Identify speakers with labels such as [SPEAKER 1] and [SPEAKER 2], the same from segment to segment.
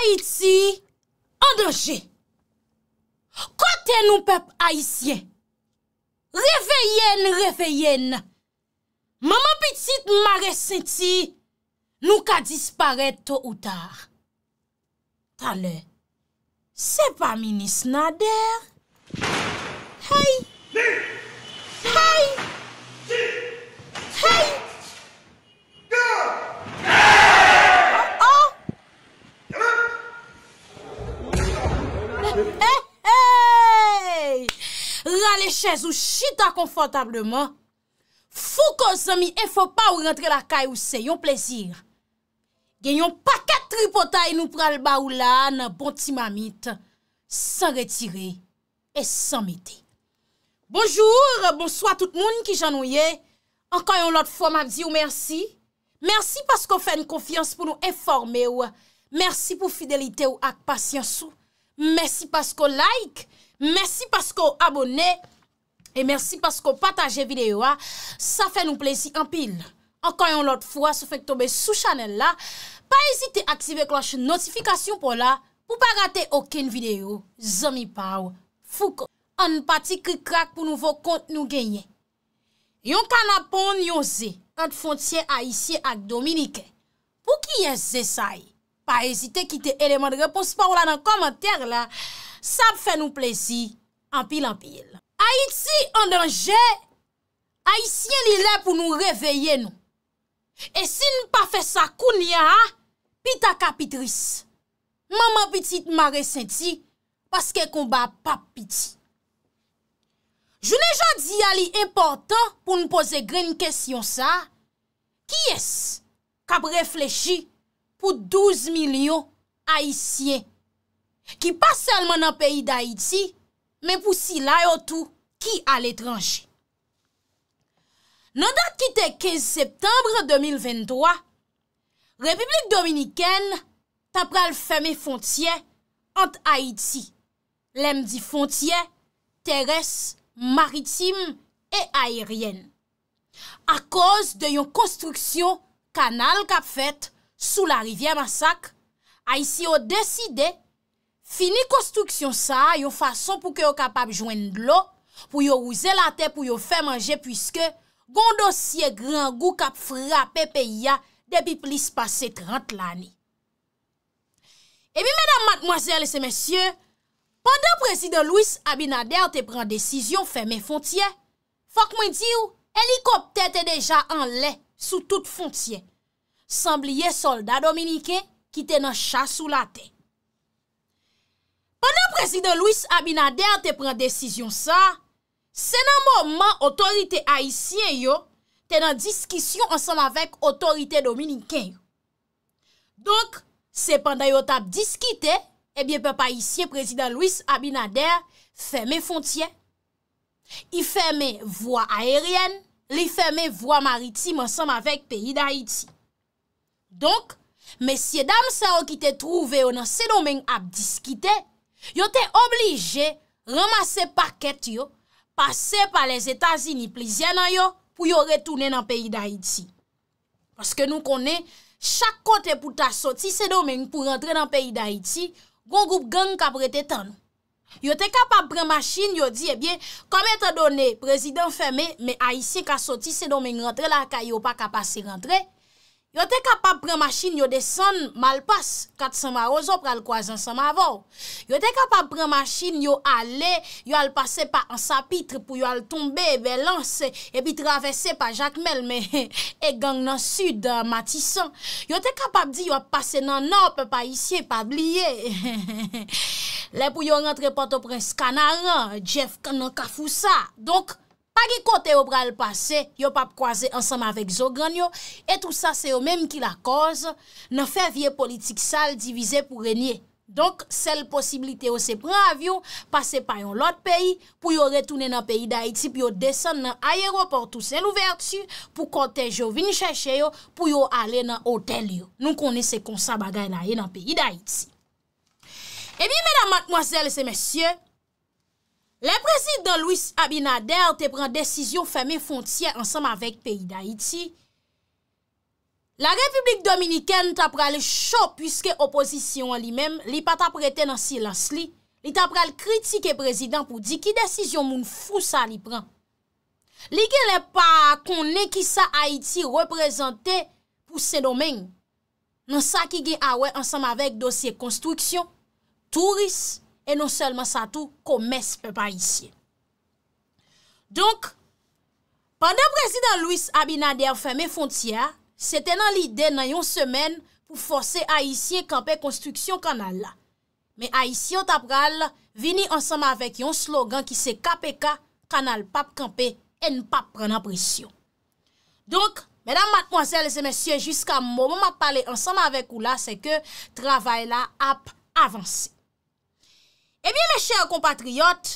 [SPEAKER 1] Haïti, andanje. Kote nou pep haïtien. Reveyen, reveyen. Maman pitit mare senti, nou ka disparet to ou tar. Talè, se pa minis nadèr. Hey! Hey! Hey! Hey! Hey! lalè chèz ou chita konfortableman, fou ko zami, e fò pa ou rentre la kaj ou se, yon plesir. Gen yon pakè tri pota e nou pral ba ou lan, bon ti mamit, san retire, e san mète. Bonjour, bonsoi tout moun ki jan nou ye, ankan yon lot fòm ap di ou mersi, mersi paskou fèn konfians pou nou informe ou, mersi pou fidelite ou ak pasyans ou, mersi paskou like, mersi paskou like, Mersi pasko abone, e mersi pasko pataje videyo a, sa fe nou plezi anpil. Ankan yon lot fwa, sou fek tobe sou chanel la, pa esite aktive kloche notifikasyon pou la, pou pa rate oken videyo. Zomi pa ou, fouk an pati ki krak pou nouvo kont nou genyen. Yon kanapon yon zi, kante fontye a isye ak Dominike. Pou ki yon zi say, pa esite kite eleman repons pou la nan komenter la, Sa ap fè nou plezi anpil-anpil. Haiti an danje, Haitien li lè pou nou reveye nou. E si nou pa fè sa koun ya, pi ta kapitris. Maman pitit ma resenti, paske konba pap pitit. Jou ne jan di a li important pou nou pose gre n kesyon sa, ki es kap reflechi pou 12 milyon Haitien ki pa selman an peyi d'Haïti, men pou si la yo tou ki al etranji. Nan dat ki te 15 septembre 2023, Republik Dominikène tapra l'feme fontie ant Haïti, lem di fontie teres, maritim e ayeryen. A koz de yon konstruksyon kanal kap fet sou la rivye masak, Haïti yo deside Fini konstruksyon sa yo fason pou ke yo kapap jwen dlo pou yo ouze la te pou yo fe manje pwiske gondosye gran gou kap frape pe ya debi plis pase 30 lani. Ebi, mèdam matmoazèl e se mèsyè, pandan prezident Louis Abinader te pran desisyon fe mè fontye, fòk mwen di ou, elikopte te deja an lè sou tout fontye. Sambliye solda Dominike ki te nan chas sou la te. pandan prezident Louis Abinader te pren desisyon sa, se nan moun man otorite Aisyen yo, te nan diskisyon ansan avèk otorite Dominiken yo. Donk, se pandan yo tap diskite, ebyen eh pe pa Aisyen prezident Louis Abinader feme fontye, i feme vwa aeryen, li feme vwa maritim ansan avèk te yi da Aiti. Donk, mesye dam sa wakite trouve yo nan se domen ap diskite, Yo te oblige ramase paket yo, pase pa les Etats-Unis plizien nan yo pou yo retoune nan peyi d'Haïti. Paske nou konen, chak kote pou ta soti se domen pou rentre nan peyi d'Haïti, gongoup gang ka prete tan. Yo te kapap pren machine, yo di, ebyen, eh kame te done prezident feme, me a yisi ka soti se domen rentre la ka yo pa kapase rentre. Yo te kapab pren machin yo desen malpas kat sa ma ozo pral kwa zan sa ma vò. Yo te kapab pren machin yo ale, yo al pase pa an sapitre pou yo al tombe, ve lanse, e pi travesse pa jakmel me e gang nan sud euh, matisan. Yo te kapab di yo ap pase nan nop, pa isye, pa bliye. Le pou yo rentre pato pren skanaran, jef kanon kafousa, donk. Agi kote yo pral pase, yo pap kwaze ansanman vek zogran yo, etou sa se yo menm ki la koz, nan fe vie politik sal divize pou renyen. Donk sel posibilite yo se pran avyo, pase payon lot peyi, pou yo retounen nan peyi da iti, pou yo desen nan ayeroportou sen ouvertu, pou kote jo vin chache yo, pou yo ale nan otel yo. Nou konese konsa bagay nan peyi da iti. Ebi mena matmoazel se mesye, Le prezident Louis Abinader te pran desisyon fèmè fontyè ansèm avèk peyi d'Haïti. La Republik Dominikèn tap pral chò pwiske opozisyon an li mèm, li pa tap preten an silans li. Li tap pral kritikè prezident pou di ki desisyon moun fous sa li pran. Li gen le pa konè ki sa Haïti reprezentè pou se domèng. Nan sa ki gen awè ansèm avèk dosye konstriksyon, touris... E non selman sa tou komes pe pa isye. Donk, pandan prezident Louis Abinader feme fontia, se tenan lide nan yon semen pou force a isye kampe konstruksyon kanal la. Me a isye yon tabral vini ansam avek yon slogan ki se KPK kanal pap kampe en pap pranan presyon. Donk, medan matmoazel se mesye, jiska mou mou ma pale ansam avek ou la, se ke travay la ap avanse. Ebyen eh mè chèr kompatriyot,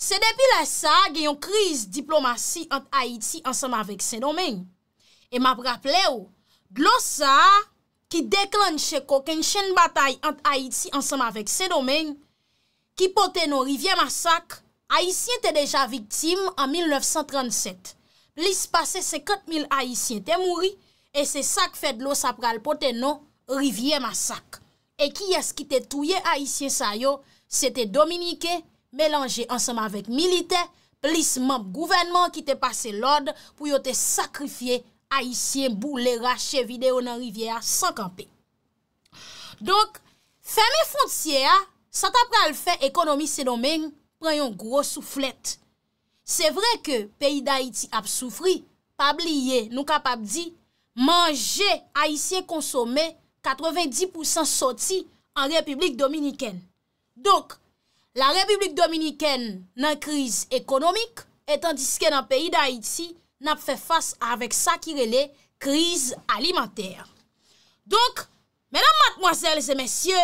[SPEAKER 1] se depi la sa genyon kriz diplomasi ant Aiti ansanm avèk sen domen. E map rapple ou, glos sa ki deklanche ko ken chen batay ant Aiti ansanm avèk sen domen, ki pote nou rivye masak, Aitien te deja viktim an 1937. Plis pase se ket mil Aitien te mouri, e se sak fed lo sa pral pote nou rivye masak. E ki yas ki te touye Aitien sa yo, Se te dominike, melange anseman vek milite, plis map gouvenman ki te pase lode pou yo te sakrifye Aisyen bou le rache videyo nan rivye a sankampe. Donk, feme fonciye a, sat apre al fe ekonomise domen, preyon grosou flet. Se vre ke peyi da Aiti ap soufri, pab liye nou kapap di manje Aisyen konsome 90% soti an republik dominiken. Donk, la Republik Dominiken nan kriz ekonomik, etan diske nan peyi da Haiti nan ap fè fass avèk sa ki rele kriz alimentèr. Donk, menam matmoazèl zè mèsyè,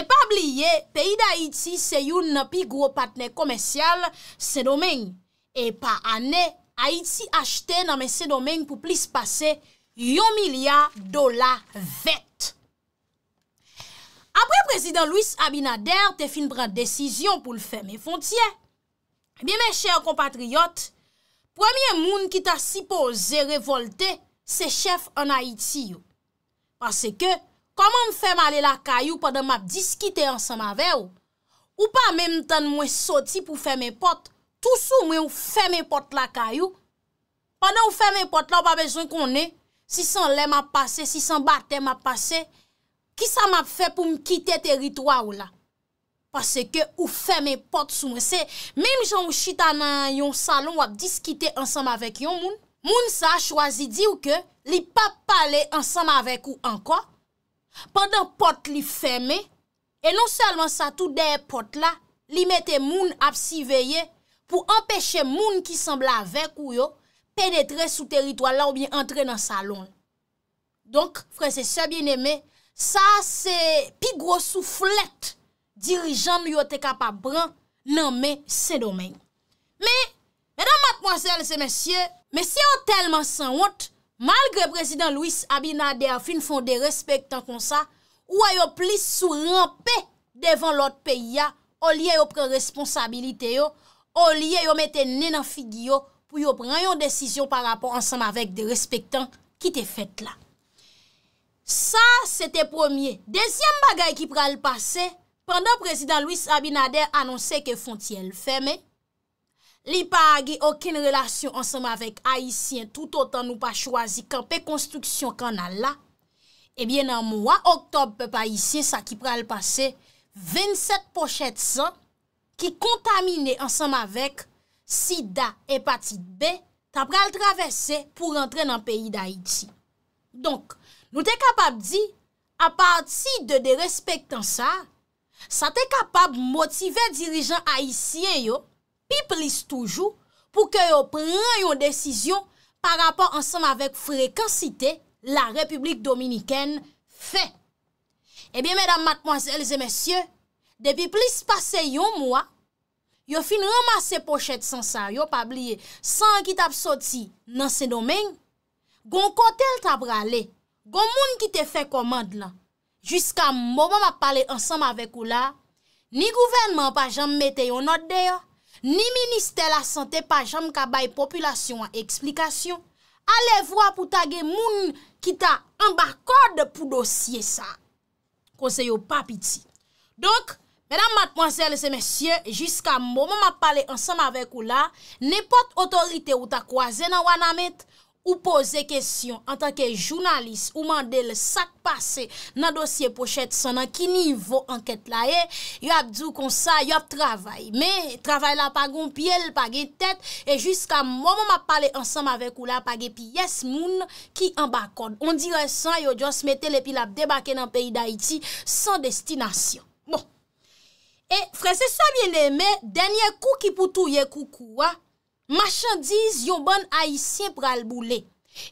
[SPEAKER 1] epa abliye, peyi da Haiti se youn nan pi gro patnè komensyal se domèng. Epa anè, Haiti achte nan mè se domèng pou plis pase yon milyar dola vet. apre prezident Louis Abinader te fin pran desisyon pou l fè mè fontyè. Bi mè chèr kompatriyot, premye moun ki ta sipo zè revolte se chèf an Haïti yo. Pase ke, koman m fè m alè la kayou padan m ap diskite ansan ma vè yo, ou pa mè m tan mwen soti pou fè mè pot, tout sou mwen ou fè mè pot la kayou, padan ou fè mè pot la ou pa bezwen konè, si san lè m ap pase, si san batè m ap pase, Ki sa map fe pou m kite teritwa ou la? Pase ke ou feme pot sou mwen se, menm jan ou chita nan yon salon wap diskite ansam avèk yon moun, moun sa chwazi di ou ke li pap pale ansam avèk ou anko, pandan pot li feme, e non selman sa tout dey pot la, li mette moun ap si veye, pou empèche moun ki sembla avèk ou yo, penetre sou teritwa la ou bien entre nan salon. Donk, frese se bien eme, Sa se pi grosou flet dirijan nou yo te kapabran nanme se domen. Me, edan mat mwazel se mesye, mesye yo telman san wot, malgre prezident Louis Abinader fin fon de respek tan kon sa, ou a yo plis sou rampè devan lot peyi ya, ou liye yo pren responsabilite yo, ou liye yo mette nenan figi yo pou yo pren yon desisyon par rapport ansan avèk de respek tan ki te fèt la. sa se te promye. Dezyem bagay ki pra l'pase, pandan prezident Louis Abinader anonse ke fonti el feme, li pa agi okin relasyon ansanm avek Haitien, tout otan nou pa chwazi, kanpe konstruksyon kan al la, ebyen eh nan mwa, oktob pe pa Haitien, sa ki pra l'pase, 27 pochet san, ki kontamine ansanm avek sida hepatite B, ta pra l'travesse pou rentre nan peyi d'Haiti. Donk, Nou te kapab di, a pati de de respek tan sa, sa te kapab motive dirijan aisyen yo, pi plis toujou, pou ke yo pran yon desisyon par rapport ansanm avèk frekansite la Republik Dominikèn fe. Ebyen, eh mèdam, matmoazèlze, mèsyè, de pi plis pase yon mwa, yo fin ramase pochet san sa, yo pabliye, san ki tap soti nan se domen, gon kote l tap raley, Gon moun ki te fe komand lan, Jiska moun moun ap pale ansanm avek ou la, Ni gouvenman pa jam mete yon not deyo, Ni minister la sante pa jam ka baye populasyon an eksplikasyon, Ale vwa pou tagye moun ki ta ambakode pou dosye sa. Konseyo papiti. Donk, medan matmwansel se mesye, Jiska moun moun ap pale ansanm avek ou la, Nepot otorite ou ta kwaze nan wan amet, Ou pose kesyon an tanke jounalist ou mande le sak pase nan dosye pochet sanan ki nivou anket la e, eh? yo ap djou konsa, yo ap travay. Me, travay la pa goun pi el pa ge tet, e jiska mou mou ma pale ansam avek ou la pa ge pi yes moun ki an bakon. On dire san yo djos metel epi la debake nan peyi da iti san destinasyon. Bon, e frese sa mi le me, denye kou ki pou tou ye kou kou a, Machandise yon ban Haitien pral boule.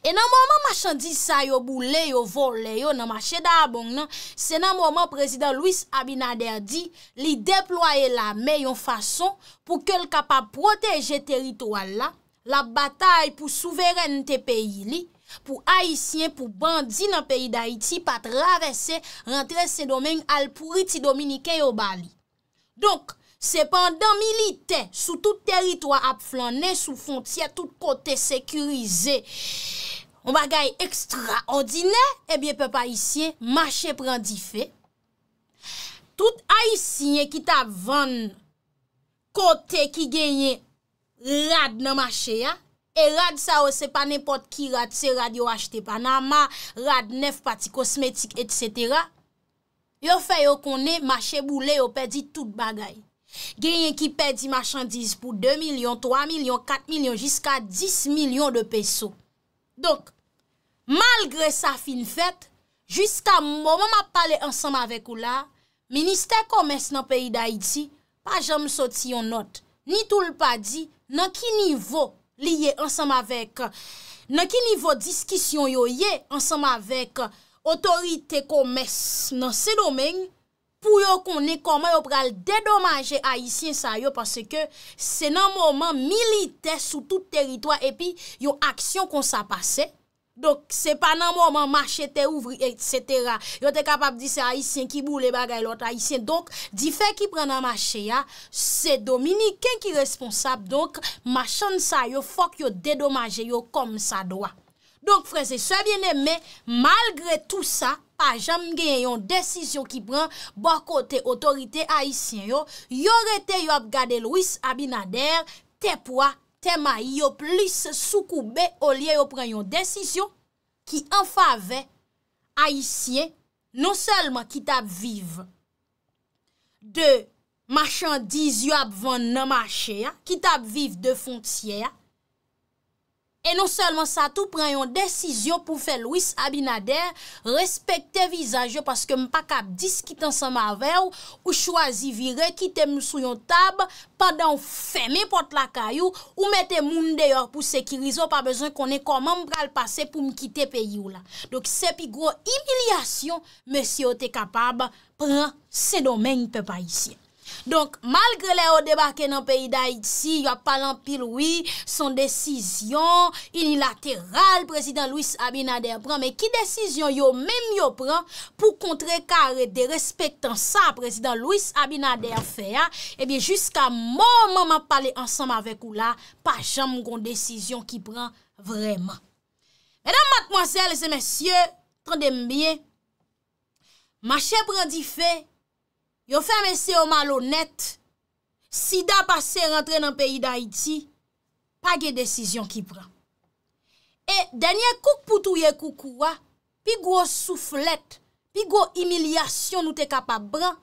[SPEAKER 1] E nan mwaman machandise sa yon boule, yon vole, yon namache da abong nan, se nan mwaman prezident Louis Abinader di, li deploye la meyon fason pou kel kapap proteje teritwal la, la batay pou souveren te peyi li, pou Haitien, pou bandi nan peyi d'Haïti, pat ravesse rentre se domen alpuri ti Dominike yon bali. Donk, Se pandan milite, sou tout teritwa ap flan, ne sou fontye, tout kote sekurize, on bagay ekstra odine, ebyen pe pa isye, mache prendi fe. Tout a isye ki ta van, kote ki genye, rad nan mache ya, e rad sa ou se pa nepot ki rad, se rad yo achete pa nan ma, rad nef pati kosmetik, etsetera. Yo fe yo konen, mache boule, yo pedi tout bagay. Genyen ki pedi machandiz pou 2 milyon, 3 milyon, 4 milyon, jiska 10 milyon de peso. Donk, malgre sa fin fèt, jiska mouman ma pale ansam avek ou la, Ministè Komès nan peyi da iti, pa jam soti yon not. Ni tou l pa di, nan ki nivou liye ansam avek, nan ki nivou diskisyon yo ye ansam avek, Otorite Komès nan se domenj, Pou yo konen koman yo pral dedomaje Aisyen sa yo pase ke se nan mouman milite sou tout teritwa epi yo aksyon kon sa pase. Donk se pa nan mouman machete ouvri etc. Yo te kapap di se Aisyen ki bou le bagay lot Aisyen. Donk di fe ki pran nan macheya se Dominique yon ki responsab. Donk machen sa yo fok yo dedomaje yo kom sa doa. Donk frese se vye neme malgre tout sa a jam gen yon desisyon ki pran bako te otorite aisyen yo yore te yo ap gade lwis abinader te pwa te may yo plis soukoube olye yo pran yon desisyon ki anfa ve aisyen non selman ki tab vive de machandiz yo ap vwande nan mache ya ki tab vive de fonksye ya E non selman sa tou preyon desisyon pou fe Louis Abinader respekte vizaj yo paske m pa kap dis ki tan sa ma vew ou chwazi vire kite m sou yon tab pa dan feme pot la kayou ou mette moun deyor pou sekirizo pa bezon konen koman m pral pase pou m kite pe yon la. Dok se pi gro imilyasyon mè si yo te kapab prenen se domen yon pe pa isye. Donk, malgre le ou debake nan peyi d'Haïti, yo a palan piloui, son desisyon unilateral, prezident Louis Abinader pran, men ki desisyon yo menm yo pran, pou kontre kare de respektan sa, prezident Louis Abinader feya, ebyen, eh jiska moun moun man pale ansanm avek ou la, pa jan moun kon desisyon ki pran vreman. E dan matmoazel, zemensye, tan dembyen, mache prendi fey, Yo fèm ese o malonet, si da pase rentre nan peyi d'Haïti, pa ge desisyon ki pran. E denye kouk poutouye koukouwa, pi gwo souflet, pi gwo imilyasyon nou te kapab pran,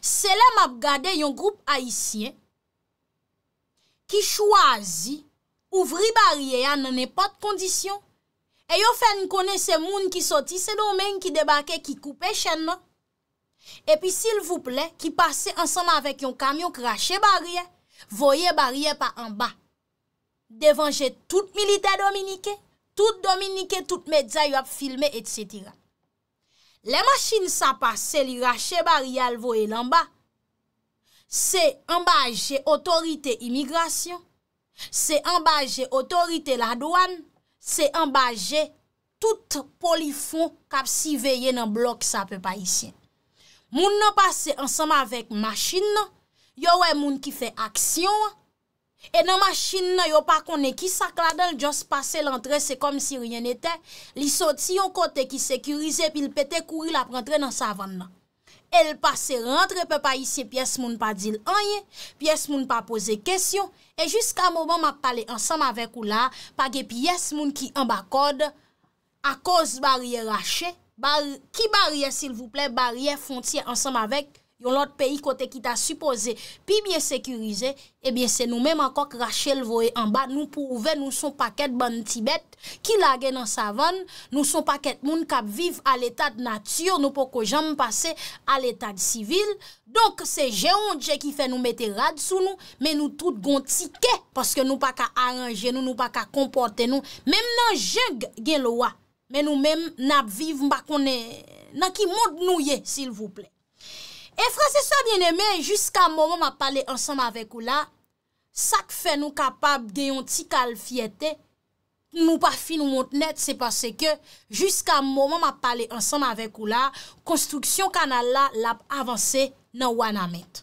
[SPEAKER 1] sele map gade yon group Haitien ki chwazi ouvri barye ya nan nepot kondisyon. E yo fèm kone se moun ki soti se domen ki debake ki koupe chen nan. Epi sil vouple, ki pase ansama avèk yon kamyon k rache barye, voye barye pa anba. Devanje tout milite dominike, tout dominike, tout medja yop filme, etc. Le maschine sa pase li rache barye al voye nanba, se ambaje otorite imigrasyon, se ambaje otorite la douan, se ambaje tout polifon kap si veye nan blok sa pe pa isyen. Moun nan pase ansam avèk machin nan, yo wè moun ki fè aksyon, e nan machin nan, yo pa konen ki sakla del, jos pase lantre, se kom si ryen etè, li soti yon kote ki sekurize, pi lpète kouri la prantre nan savan nan. El pase rentre, pe pa isye, pi es moun pa dil anye, pi es moun pa pose kesyon, e jiska mouman map pale ansam avèk ou la, pa ge pi es moun ki ambakode, akos barye rache, ki barye s'il vous plè barye fontye ansam avek yon lot peyi kote ki ta supose pi biye sekurize ebyen se nou menm anko k Rachel vwe anba nou pou ouve nou son paket ban Tibet ki lage nan savon nou son paket moun kap viv al etat natyo nou poko jam pase al etat sivil donk se jeon dje ki fe nou mete rad sou nou men nou tout gon tike paske nou pa ka aranje nou pa ka komporte nou menm nan jeon gen lo wa men nou men nap viv mba konen, nan ki moun nouye, s'il vous plè. E franseswa bine men, jiska mouman ma pale ansanm avek ou la, sak fe nou kapab de yon ti kal fiyete, nou pa fi nou moun tnet, se pase ke, jiska mouman ma pale ansanm avek ou la, konstruksyon kanal la, lap avanse nan wana met.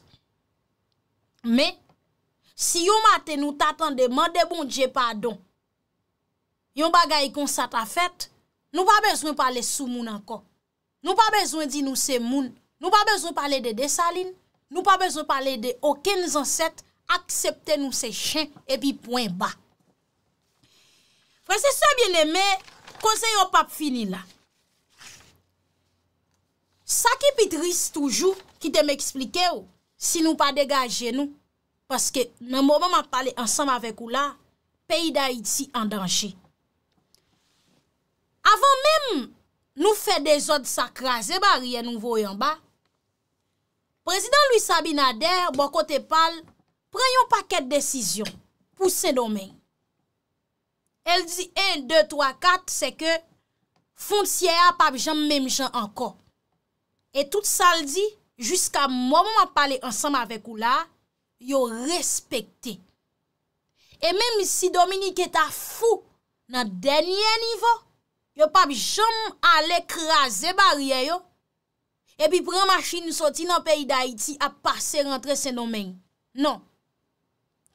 [SPEAKER 1] Men, si yon mate nou tatande, mwen de bon dje padon, yon bagay kon sata fet, Nou pa bezwen pale sou moun ankon. Nou pa bezwen di nou se moun. Nou pa bezwen pale de desaline. Nou pa bezwen pale de oken zanset. Aksepte nou se chen epi pwen ba. Fwese se biene me, konseyo pap fini la. Sa ki pitris toujou, ki te me eksplike ou, si nou pa degaje nou, paske nan mou mou mou pale ansam avek ou la, peyi da iti an danje. avan menm nou fe de zot sakraze ba riyen nou voyan ba, prezident Louis Sabinader bon kote pal, preyon pa ket desisyon pou se domen. El di en, de, to, a, kat, se ke, fon siye a pa bi jan menm jan anko. Et tout sa el di, jiska mou mou mou a pale ansanm avek ou la, yo respekte. Et menm si Dominique eta fou nan denye nivou, yo pa bi jom al ekraze barye yo, epi prema chini soti nan peyi da iti ap pase rentre seno men. Non.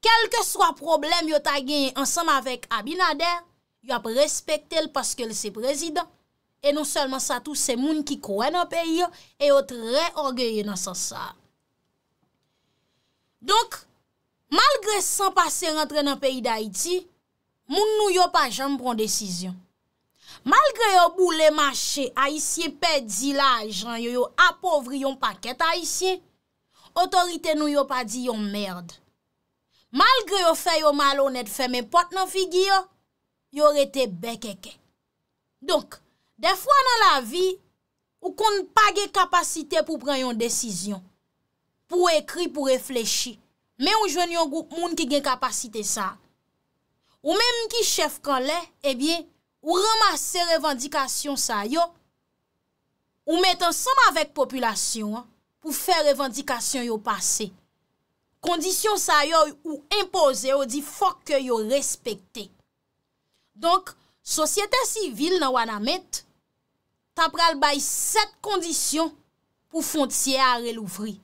[SPEAKER 1] Kelke swa problem yo ta genye ansanm avek Abinader, yo ap respekte l paske l se prezident, e non selman sa tou se moun ki kouen nan peyi yo, e yo tre orgeye nan sa sa. Donk, malgre san pase rentre nan peyi da iti, moun nou yo pa jom pron desisyon. Malgre yo bou le mache, a isye pe di la ajan yo yo apovri yon paket a isye, otorite nou yo pa di yon merd. Malgre yo fe yo malonet fe men pot nan figi yo, yo rete bekeke. Donk, de fwa nan la vi, ou kon pa gen kapasite pou pran yon desisyon, pou ekri, pou reflechi, men ou jwen yon goup moun ki gen kapasite sa. Ou men mki chef kan le, ebyen, eh ou ramase revendikasyon sa yo, ou met ansam avèk populasyon, pou fè revendikasyon yo pase. Kondisyon sa yo ou impose, ou di fòk yo yo respekte. Donk, sosyete sivil nan wana met, tapral bay set kondisyon pou fontiè a relouvri.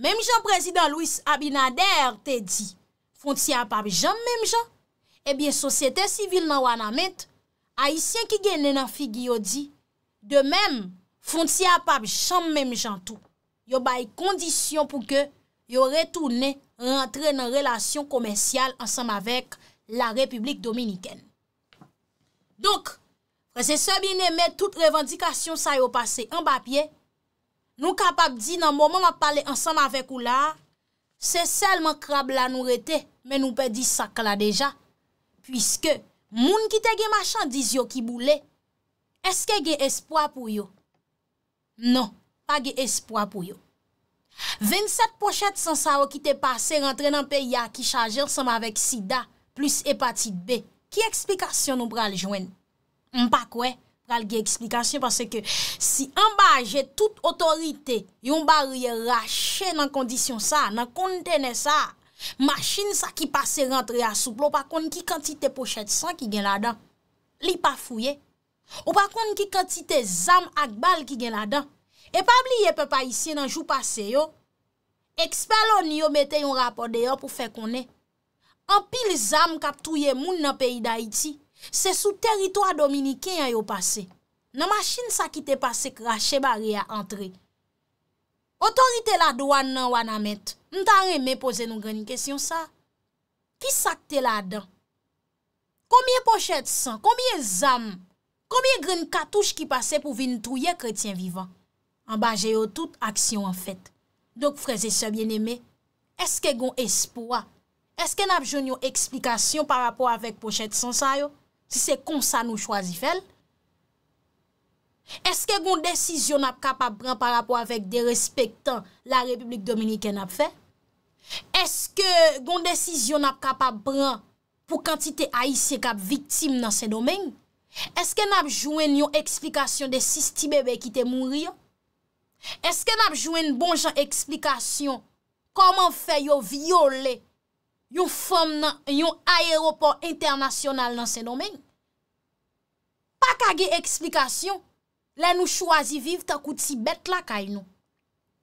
[SPEAKER 1] Mem jan prezident Louis Abinader te di, fontiè a pabijan mem jan, ebyen eh sosyete sivil nan wana met, Aisyen ki gennen nan figi yo di, de mem, fonti apap chanm menm jantou, yo bay kondisyon pou ke yo retoune rentre nan relasyon komensyal ansam avek la Republik Dominiken. Donk, prese sebi ne met tout revendikasyon sa yo pase en bapye, nou kapap di nan mouman ap pale ansam avek ou la, se selman krab la nou rete, men nou pe di sakla deja, pwiske, Moun ki te ge machan diz yo ki boule, eske ge espoa pou yo? Non, pa ge espoa pou yo. 27 pochete san sa ou ki te pase rentre nan pe ya ki chajer san ma vek sida plus hepatite B. Ki eksplikasyon nou pral jwen? Mpa kwe pral ge eksplikasyon parce ke si an ba je tout otorite yon barye rache nan kondisyon sa, nan kondisyon sa, Ma chine sa ki pase rentre ya souplo, ou pa konde ki kantite pochet san ki gen la dan. Li pa fouye. Ou pa konde ki kantite zam ak bal ki gen la dan. E pabli ye pe pa isi nan jou pase yo. Eksper loni yo bete yon rapor de yo pou fe konen. An pil zam kap touye moun nan peyi da iti. Se sou teritwa dominiken ya yo pase. Na ma chine sa ki te pase krashe bari ya entrek. Otorite la doan nan wana met, n tan reme pose nou gen yon kesyon sa. Ki sakte la dan? Kombye pochet san, kombye zam, kombye gen katouche ki pase pou vin nou touye kretien vivan? An ba jè yo tout aksyon an fet. Dok freze se bien eme, eske gon espoa? Eske nap joun yo eksplikasyon par rapport avek pochet san sa yo? Si se kon sa nou chwazi fel? Eske goun desisyon ap kapap pran Parapou avèk de respektan La Republik Dominikè nap fè? Eske goun desisyon ap kapap pran Pou kantite aise kap Victime nan se domèng? Eske nap jwen yon eksplikasyon De sisti bebe ki te moun riyan? Eske nap jwen bonjan eksplikasyon Koman fè yon viole Yon fòm nan Yon aéroport internasyonal Nan se domèng? Pakage eksplikasyon Le nou chwazi viv takout si bet la kay nou.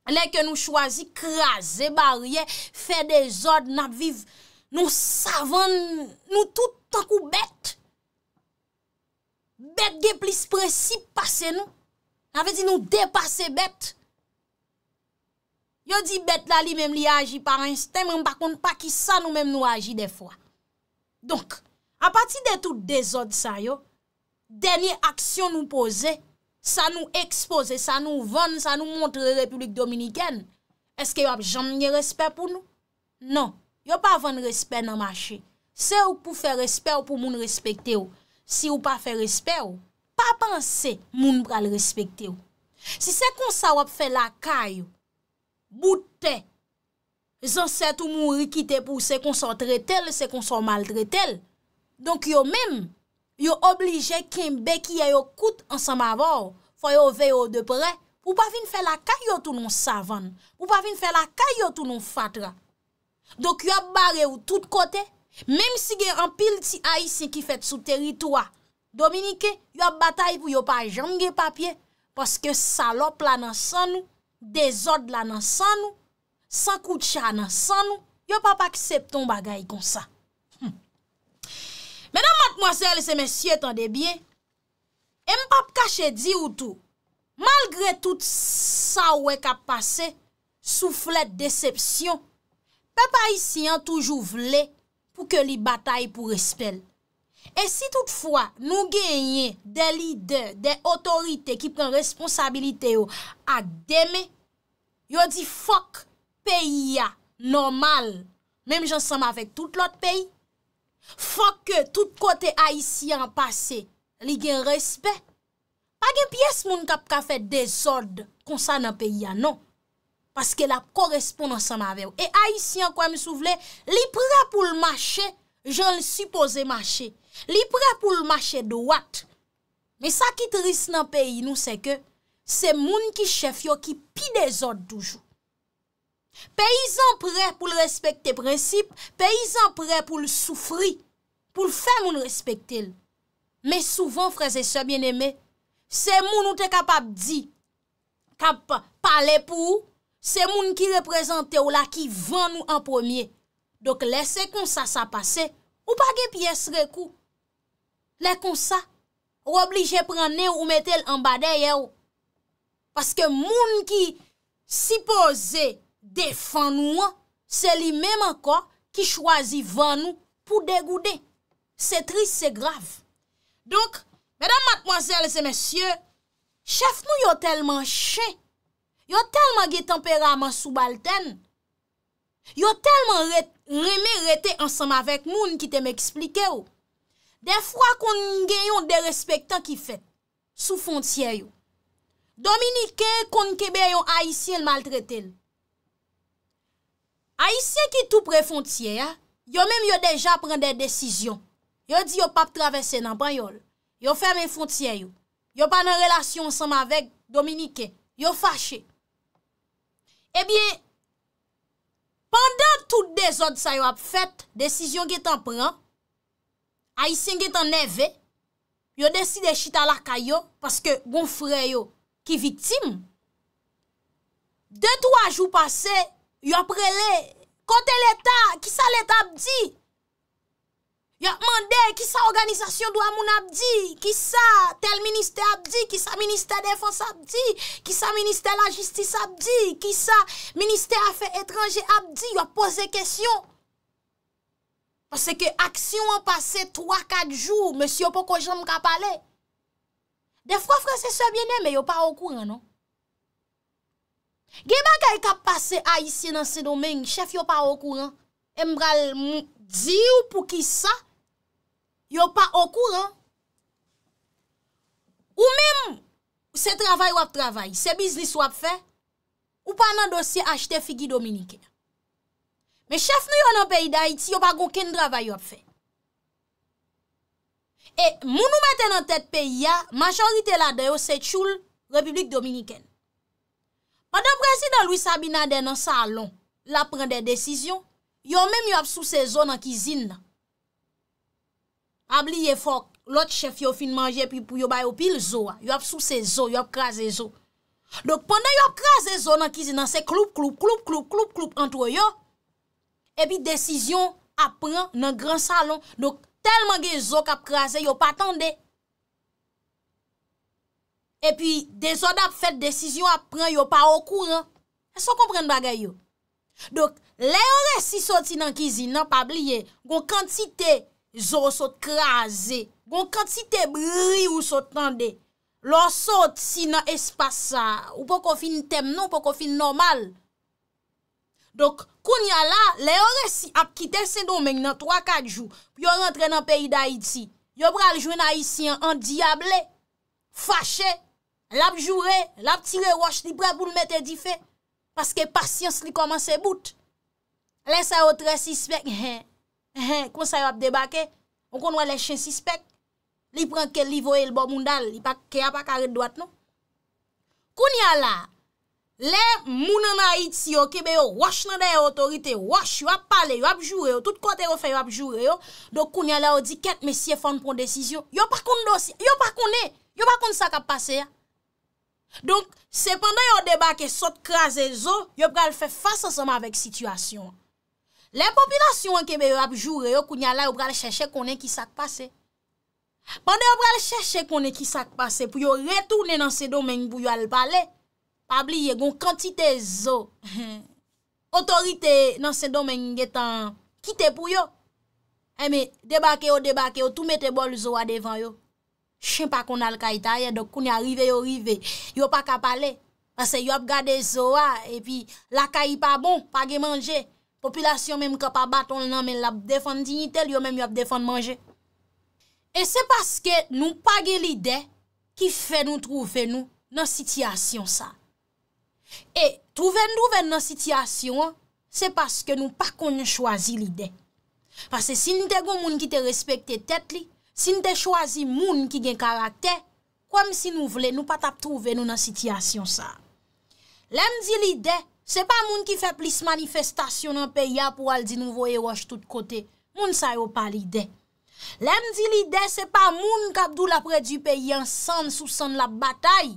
[SPEAKER 1] Le ke nou chwazi krasi, barye, fe dezod, napviv, nou savan, nou tout takout bet. Bet ge plis preci passe nou. Nave di nou depase bet. Yo di bet la li mem li aji par insten, mem pa kont pa ki sa nou mem nou aji defwa. Donk, a pati de tout dezod sa yo, denye aksyon nou posey, sa nou expose, sa nou ven, sa nou montre Republik Dominiken, eske yo ap janm nye respep pou nou? Non, yo pa ven respep nan machi. Se ou pou fe respep ou pou moun respekte ou. Si ou pa fe respep ou, pa panse moun pral respekte ou. Si se kon sa wap fe lakay ou, boutè, zan set ou moun rikite pou se kon so tre tel, se kon so mal tre tel, donk yo menm, yo oblije kembe ki yo kout ansanm avor, fwa yo veyo de pre, ou pa vin fè la kayo tou nou savan, ou pa vin fè la kayo tou nou fatra. Dok yo bare ou tout kote, menm si gen anpil ti aysen ki fèt sou teritwa, Dominike, yo batay pou yo pa jonge papye, paske salop la nan san nou, dezod la nan san nou, sankoutcha nan san nou, yo pa pak septon bagay kon sa. Menan matmoselle se men sye tande bien, e m pap kache di ou tou, malgre tout sa wek ap pase, souflet desepsyon, pe pa isi an toujou vle pou ke li bataye pou respel. E si toutfwa nou genye de lider, de otorite ki pren responsabilite yo ak deme, yo di fok peyi ya normal, menm jansam avek tout lot peyi, Fok ke tout kote Aisyen pase, li gen respet. Pag gen piyes moun kap kafet dezod konsan nan peyi anon. Paske la korespondansan ma vew. E Aisyen kwa mi sou vle, li pre pou l'mache, jen l'supose mache. Li pre pou l'mache do wat. Me sa ki tris nan peyi nou se ke, se moun ki chef yo ki pi dezod doujou. Pe yizan pre pou l respekte prinsip Pe yizan pre pou l soufri Pou l fe moun respekte l Me souvan fraze se bieneme Se moun ou te kapap di Kap pale pou Se moun ki reprezentè ou la ki van nou an promye Dok lese kon sa sa pase Ou pa ge pi esre kou Le kon sa Ou oblije pranè ou metè l an badeye ou Paske moun ki si pose Defan nou an, se li mèm an kon ki chwazi van nou pou degoude. Se tris, se grav. Donk, mèdam matmozèl se mèsyè, chef nou yo telman chè, yo telman ge tempera man sou balten, yo telman remè rete ansanm avèk moun ki te mè eksplike ou. De fwa kon gen yon de respektan ki fèt, sou fonciè yo. Dominike kon kebe yon aisyen maltrete lè. Aisyen ki tou pre fontyen ya, yo menm yo deja pren de desisyon. Yo di yo pape travese nan banyol. Yo ferme fontyen yo. Yo pa nan relasyon anseman vek Dominike. Yo fache. Ebyen, eh pandan tout de zot sa yo ap fet, desisyon ki tan pren, aisyen ki tan neve, yo deside chita laka yo, paske gon fre yo ki vitim. Dey tou a jou pase, Yo prele, kote l'Etat, ki sa l'Etat ap di? Yo mande, ki sa organizasyon do amoun ap di? Ki sa tel minister ap di? Ki sa minister defanse ap di? Ki sa minister la justice ap di? Ki sa minister afen etranje ap di? Yo pose kesyon. Pase ke aksyon an pase 3-4 joun, monsi yo pou konjom kap ale. De fwa franse se biene, me yo pa okou anon. Geyman kwa yon kap pase a yisi nan se domen, chef yon pa okouran. Embral mou, di yon pou ki sa, yon pa okouran. Ou mem, se travay wap travay, se biznis wap fe, ou pa nan dosye achete figi dominiken. Men chef nou yon nan peyi da iti, yon pa goun ken travay wap fe. E moun nou meten nan tet peyi ya, majorite la deyo se choul republik dominiken. Pandan Brazina Louis Sabinade nan salon la pren de desisyon, yo menm yo ap sou sezon nan kizin nan. Ab li ye fok, lot chef yo fin manje pi pou yo bayo pil zo, yo ap sou sezon, yo ap kaze zo. Dok pandan yo ap kaze zo nan kizin nan, se kloup kloup kloup kloup kloup kloup antwe yo, epi desisyon ap pren nan gran salon. Dok telman ge zo kap kaze yo patande. E pi, de zon ap fet desisyon ap pren yo pa okur an. E so kompren bagay yo. Dok, le yon resi soti nan kizi nan pabliye, goun kantite zon sot krasi, goun kantite bri ou sot tande, lor soti nan espasa, ou pou kon fin tem nou, pou kon fin normal. Dok, koun ya la, le yon resi ap kite se domen nan 3-4 jou, pou yon rentre nan peyi da iti, yon pral jwen a iti an diable, fache, l ap jure, l ap tire wache li pre pou l mette di fe, paske pasyans li komanse bout. Le sa yo tre sispek, he, eh, he, eh, eh, kon sa yo ap debake, on kon wale shin sispek, li pren ke li voye l bo moun dal, ki ap akare dwate nou. Koun ya la, le moun anayit si yo ki be yo wache nan deye otorite, wache, wap pale, yo ap jure yo, tout kote yo fe yo ap jure yo, do koun ya la yo di ket me siye fon pon desisyon, yo pa koun dosi, yo pa koun e, yo pa koun sa kap pase ya, Donk se pandan yo debake sot kraze zo, yo pral fe fasa soma vek situasyon. Le popilasyon ankebe yo ap jure yo kou nyalan yo pral chèche konen ki sak pase. Pandan yo pral chèche konen ki sak pase pou yo retoune nan se domen pou yo alpale. Pabli ye gon kantite zo. Otorite nan se domen getan kite pou yo. Eme eh, debake yo debake yo tou mette bol zo a devan yo. chen pa kon al kaj ta ye, dok koun ya rive yo rive, yo pa kap ale, pase yo ap gade zowa, e pi la kaj pa bon, pa ge manje, populasyon menm kap a baton nan, menm la ap defan dinitel, yo menm yo ap defan manje. E se paske nou pa ge lide, ki fe nou trufe nou, nan sityasyon sa. E truven nou ven nan sityasyon, se paske nou pa kon chwazi lide. Pase si nite kon moun ki te respekte tet li, Sin te chwazi moun ki gen karakter, kwem si nou vle nou pat ap trove nou nan sityasyon sa. Lem di li de, se pa moun ki fe plis manifestasyon an peya pou al di nou voye waj tout kote, moun sa yo pa li de. Lem di li de, se pa moun kap dou la prej di peya an san sou san la batay.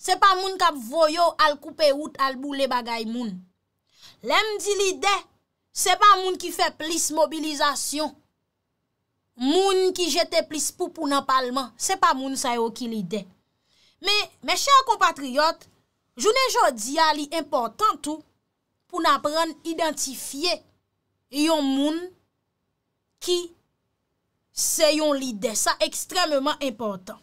[SPEAKER 1] Se pa moun kap voyo al koupe wout al bou le bagay moun. Lem di li de, se pa moun ki fe plis mobilizasyon moun ki jete plis pou pou nan palman, se pa moun sa yo ki lide. Me, me chan kompatriot, jounen jodi ya li importantou pou nan pran identifiye yon moun ki se yon lide, sa ekstrememan important.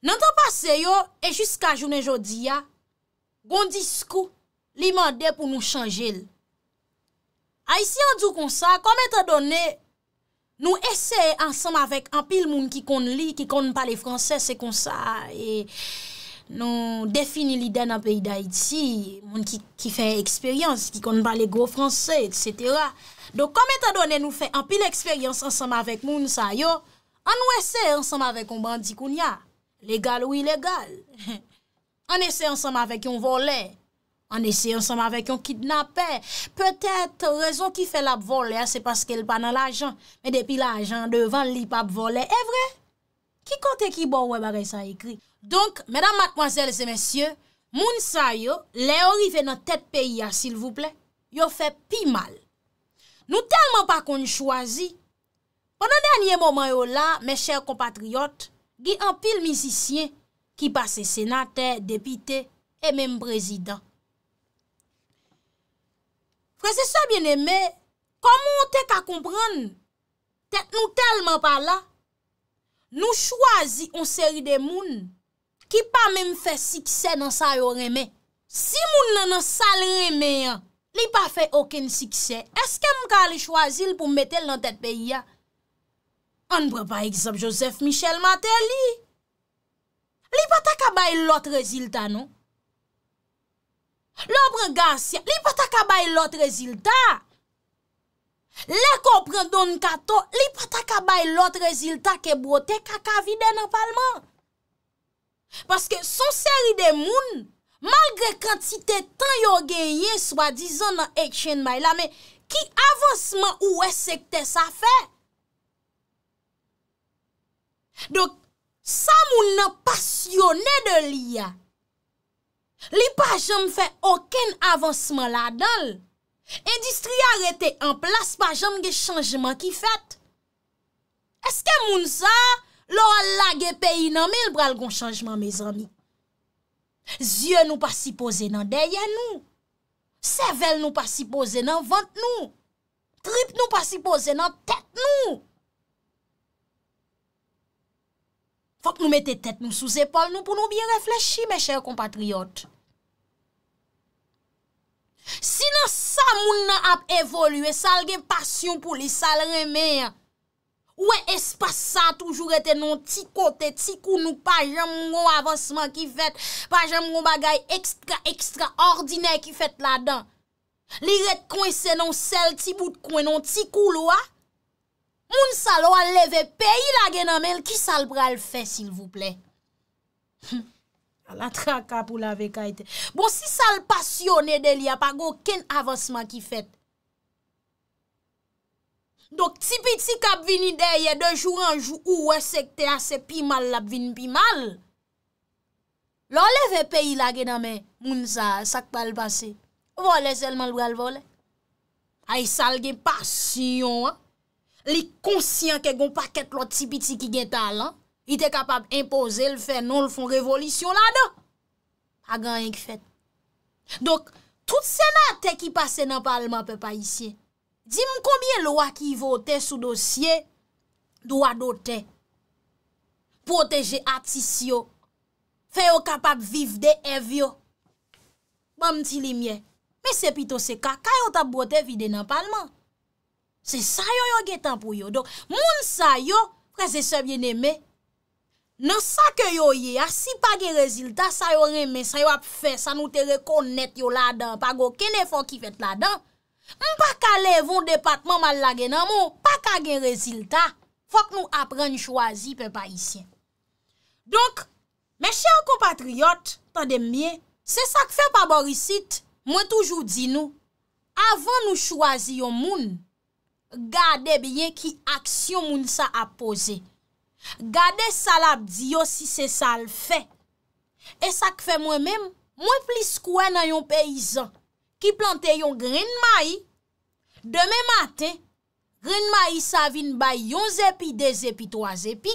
[SPEAKER 1] Nan tan pa se yo, e jiska jounen jodi ya, gondi skou li mande pou nou chanjil. A yisi yon djou kon sa, kom eto done, Nou esè ansem avèk anpil moun ki kon li, ki kon pa le franse, se kon sa. E nou defini li den a peyi da iti, moun ki fè eksperyans, ki kon pa le gro franse, et cetera. Donk kom etadwane nou fè anpil eksperyans ansem avèk moun sa yo, an nou esè ansem avèk yon bandi koun ya. Legal ou ilegal. An esè ansem avèk yon volèk. An ese yon sama vek yon kidnapè. Petèt rezon ki fe la bvolè, se paske l panan l ajan. Men depi l ajan, devan li pa bvolè. E vre, ki kote ki bon wè barè sa ekri. Donk, mèdam matmwazèl se mèsyè, moun sa yo, le ori ve nan tèt peyi ya, sil vouple, yo fe pi mal. Nou talman pa kon chwazi. Pon an dènyè moman yo la, mè chèr kompatriot, gi an pil mizisyen ki pase senate, depite, e mèm prezident. Prese se bien eme, komon te ka kompran? Tet nou telman pa la. Nou chwazi on seri de moun ki pa men fe sikse nan sal reme. Si moun nan sal reme li pa fe oken sikse, eske m ka li chwazi pou metel nan tet pe ya? An pou pa ekzab Joseph Michel mater li. Li pa te ka bay lot reziltan nou? Lopre gansi, li pata ka bay lot reziltat. Le kopren don kato, li pata ka bay lot reziltat ke bote kaka vide nan palman. Paske son seri de moun, malgre kantite tan yo genye, swa dizon nan ekchen may la, ki avansman ou esekte sa fe. Dok, sa moun nan pasyonè de li ya, Li pa jom fè oken avansman la dol. Endistri a rete an plas pa jom ge chanjman ki fèt. Eske moun sa, lor la ge peyi nan mi lbral gon chanjman me zanmi. Zye nou pa si pose nan deyye nou. Sevel nou pa si pose nan vant nou. Trip nou pa si pose nan tèt nou. Fok nou mette tet nou sous epol nou pou nou biye reflechi, me chèr kompatriot. Sinan sa moun nan ap evolüe, sal gen pasyon pou li sal remè. Ou e espasa toujou rete non ti kote, ti kou nou pajem ngon avansman ki fet, pajem ngon bagay ekstra ekstra ordine ki fet la dan. Li ret konye se nan sel ti bout konye, non ti kou lo a. Moun sa lo a leve peyi la gen anmen, ki sal pral fe s'il vous plè. A la traka pou la ve kaitè. Bon, si sal pasyonè deli, a pa gò ken avansman ki fèt. Dok, ti piti kap vini deye, de joun anjou ou wè sek te asè, pi mal la vini, pi mal. Lo a leve peyi la gen anmen, moun sa sak pral pase. Vole zèlman pral vole. Ay sal gen pasyon, an. li konsyen ke gon pa ket lo tipiti ki gen talan, ite kapab impose l fe non l fon revolisyon la do. A gan yon kifet. Dok, tout senate ki pase nan palman pe pa isye, di m konbye lo a ki vote sou dosye, do a dote. Proteje atisyo, fe yo kapab vive de evyo. Mam ti li mye, me sepiton se ka, kaya yo tap vote vide nan palman? Se sa yo yo gen tan pou yo. Donk, moun sa yo, prese se bien eme. Non sa ke yo ye a, si pa gen reziltat, sa yo reme, sa yo ap fe, sa nou te rekonnet yo la dan. Pa go, kene fok ki fet la dan? Mou pa ka levon depatman mal la gen nan mou, pa ka gen reziltat, fok nou apren chwazi pe pa isyen. Donk, meche an kompatriot, tan demye, se sa ke fe pa borisit, moun toujou di nou, avon nou chwazi yo moun, Gade biye ki aksyon moun sa apose. Gade salap diyo si se sal fe. E sak fe mwen mèm, mwen plis kwen nan yon peyizan ki plante yon green maï. Deme mate, green maï sa vin bay yon zepi, de zepi, to a zepi.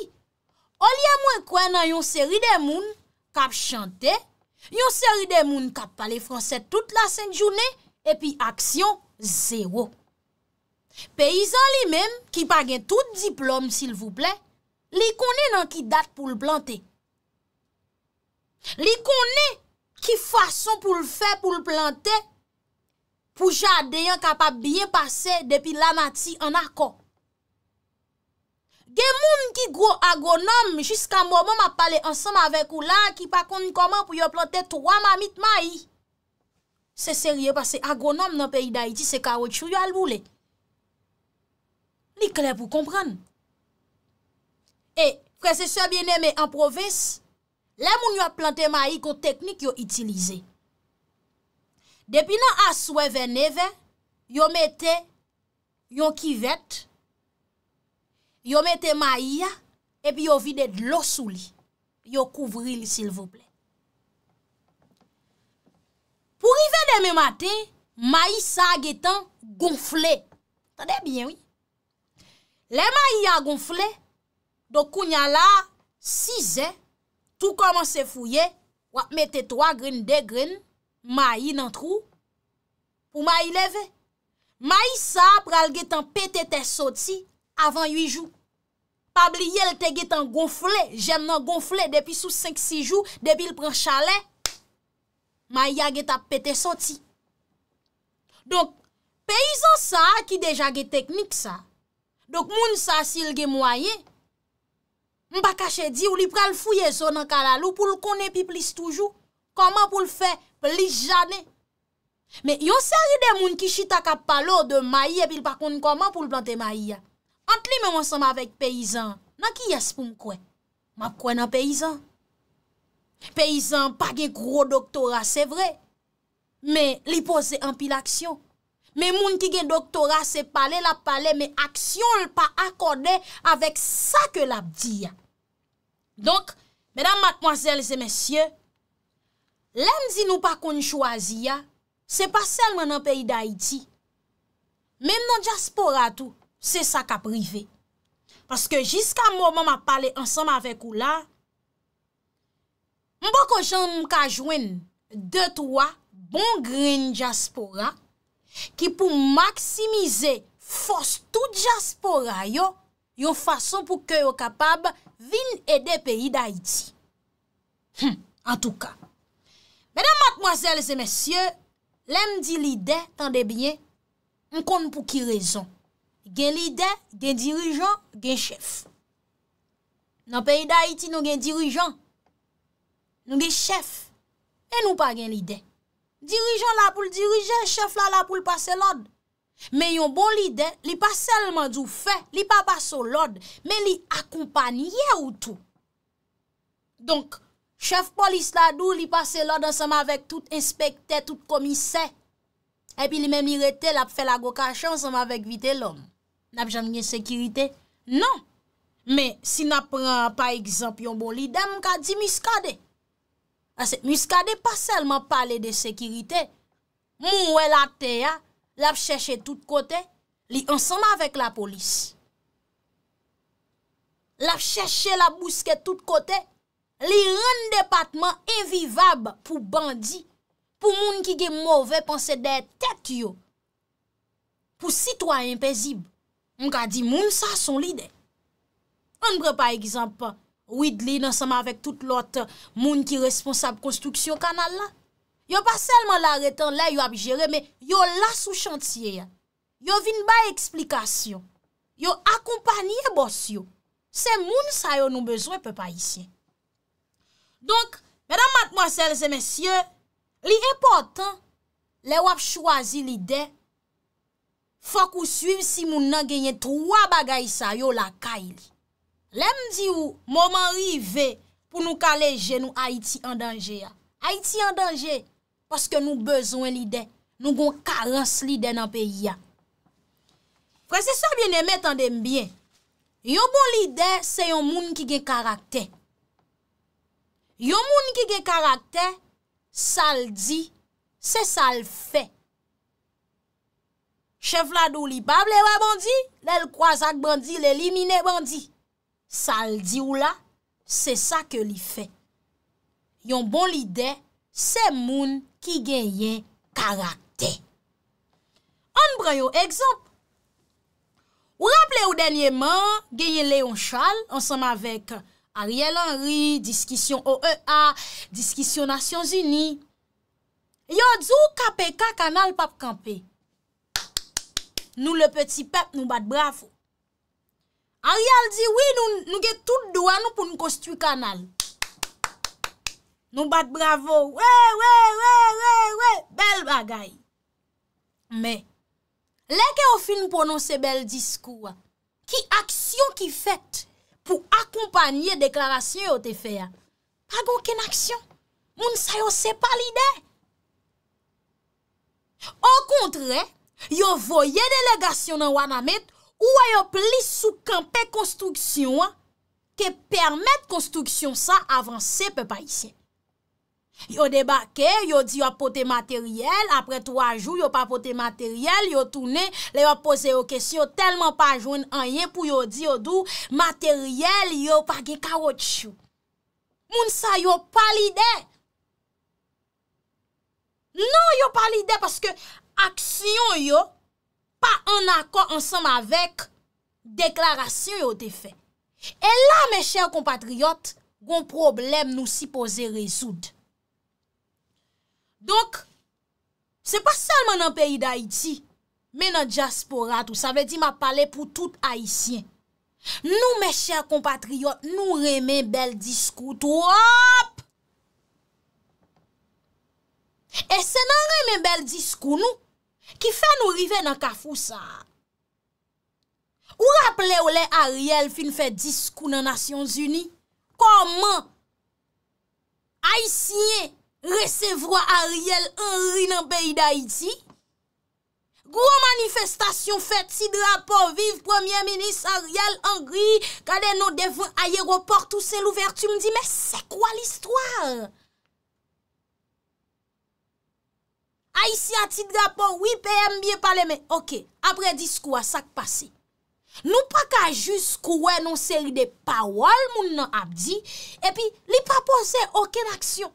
[SPEAKER 1] O liya mwen kwen nan yon seri de moun kap chante, yon seri de moun kap pale franse tout la sen jounè epi aksyon zewo. Peyizan li menm ki pa gen tout diplom s'il vous plè, li konen nan ki dat pou l'plante. Li konen ki fason pou l'fè pou l'plante pou jade yon kapap biye pase depi l'anati an akon. Gen moun ki gro agonom jiska mouman ma pale ansam avek ou la ki pa konen koman pou yon plante 3 mamit mayi. Se serye pase agonom nan peyi da iti se kawet chou yon alboulek. klè pou kompran. E, precesyon biye neme an provins, lè moun yo a plante mayi kon teknik yo itilize. Depi nan aswe ve neve, yo mette yon kivet, yo mette mayi ya, epi yo vide dlo sou li. Yo kouvri li sil vople. Pou rive de me mate, mayi sa agetan gonfle. Tade bien, oui. Le ma yi a gonfle, do kounya la, si zè, tou koman se fouye, wap mette 3 grin, 2 grin, ma yi nan trou, ou ma yi leve. Ma yi sa pral getan pete te soti, avan 8 jou. Pabli yel te getan gonfle, jèm nan gonfle, depi sou 5-6 jou, depil pran chale, ma yi a getan pete te soti. Donk, peyizan sa, ki deja geteknik sa, Dok moun sa sil ge mwaye, mba kache di ou li pral fouye so nan kalalou pou l konen pi plis toujou. Koman pou l fè plis janen. Me yon seri de moun ki chita kap palo de maye pi l pa konen koman pou l plante maye. Ant li mwen sanman vek peyizan, nan ki yas pou mkwen. Mwap kwen nan peyizan. Peyizan pa ge gro doktora se vre, me li pose an pi l aksyon. Me moun ki gen doktorat se pale, la pale, me aksyon l pa akorde avèk sa ke la bdi ya. Donk, mèdam matmoazèl zè mèsyè, lèm zin nou pa kon chwazi ya, se pa sel mè nan peyi da iti. Mèm nan jaspora tou, se sa ka prive. Paske jiska mòman ma pale ansam avèk ou la, mbo ko jen mka jwen, de towa, bon gren jaspora, Ki pou maksimize fos tout jaspora yo, yo fason pou ke yo kapab vin ede peyi da iti. Hmm, an tou ka. Mèdèm matmoazèl zè mèsyè, lèm di lide, tan de bie, m kon pou ki rezon. Gen lide, gen dirijon, gen chef. Nan peyi da iti nou gen dirijon, nou gen chef, e nou pa gen lide. Dirijan la pou l'dirijen, chef la la pou l'passe l'od. Men yon bon lide, li pa selman d'ou fe, li pa passe l'od, men li akompaniye ou tou. Donk, chef polis la d'ou li passe l'od ansanm avek tout inspektè, tout komissè. Epi li men mi rete la pou fe la gokasyon ansanm avek vite l'om. Nap janm nye sekirite? Non. Men si na pran pa ekzamp yon bon lide, mka di miskadey. Ase, mi skade pa selman pale de sekirite, moun wè la teya, lap chèche tout kote, li ansanm avèk la polis. Lap chèche la bouske tout kote, li ren depatman evivab pou bandi, pou moun ki ge mouve panse de tet yo. Pou sitwa impèzib, moun ka di moun sa son lide. An bre pa egizampan, Ouid li nan seman vek tout lot moun ki responsab konstruksyon kanal la. Yo pa selman la reten la yo ap jere, me yo la sou chantye ya. Yo vin bay eksplikasyon. Yo akompanyye bos yo. Se moun sa yo nou bezwen pe pa isye. Donk, mèdam matmozèl zè mèsyè, li epotan, le wap chwazi li de, fòk ou suiv si moun nan genyen trwa bagay sa yo la kay li. Lèm di ou, mouman rive pou nou kaleje nou Haiti en danje ya. Haiti en danje, paske nou bezwen li den. Nou gon karense li den nan peyi ya. Prese sor biye ne metan dem biye. Yon bon li den, se yon moun ki gen karakte. Yon moun ki gen karakte, sal di, se sal fe. Che vladou li bab le wè bandi, lè l'kwazak bandi, lè l'imine bandi. Sa l di ou la, se sa ke li fe. Yon bon li de, se moun ki genyen karakter. An bray yo, ekzamp. Ou rample ou denye man, genyen Leon Charles, ansan avèk Ariel Henry, diskisyon OEA, diskisyon Nasyons Uni. Yo dzou kape ka kanal pap kampe. Nou le peti pep nou bat bravo. An rial di, wè, nou gen tout douan nou pou nou kostwi kanal. Nou bat bravo. Wè, wè, wè, wè, wè, wè, bel bagay. Mè, lè ke ou fin pou nou se bel diskou, ki aksyon ki fèt pou akompanye deklarasyon yo te fè ya, pa gò ken aksyon, moun sa yo se palide. Ou kontre, yo voye delegasyon nan wana met, Ou a yo pli sou kampe konstruksyon an, ke permette konstruksyon sa avanse pe pa isye. Yo debake, yo di yo apote materyel, apre 3 jou yo apote materyel, yo toune, le yo apose yo kesyon, yo telman pa joun anyen pou yo di yo dou, materyel yo apage kawot chou. Moun sa yo palide. Non yo palide, paske aksyon yo, pa an akon ansanm avek deklarasyon yo te fe. E la, men chèr kompatriot, goun problem nou si pose rezoud. Donk, se pa salman nan peyi d'Haïti, men nan diaspora tou, sa ve di ma pale pou tout Haïtien, nou men chèr kompatriot, nou remen bel diskou tou, hop! E se nan remen bel diskou nou, Ki fè nou rive nan kafou sa? Ou rappele ou le Ariel fin fè diskou nan Nasyons Uni? Koman? Ay sinye resevwa Ariel Henry nan peyi da iti? Gwo manifestasyon fèt si drapon viv, Premier Ministre Ariel Henry, kade nou devon ayeroport ou se louvertu, mdi mè se kwa l'histoire? Non, a isi ati drapo 8 pm bye pale me. Ok, apre dis kouwa sak pase. Nou pa ka jus kouwe nou seri de pawol moun nan ap di, epi li pa pose oken aksyon.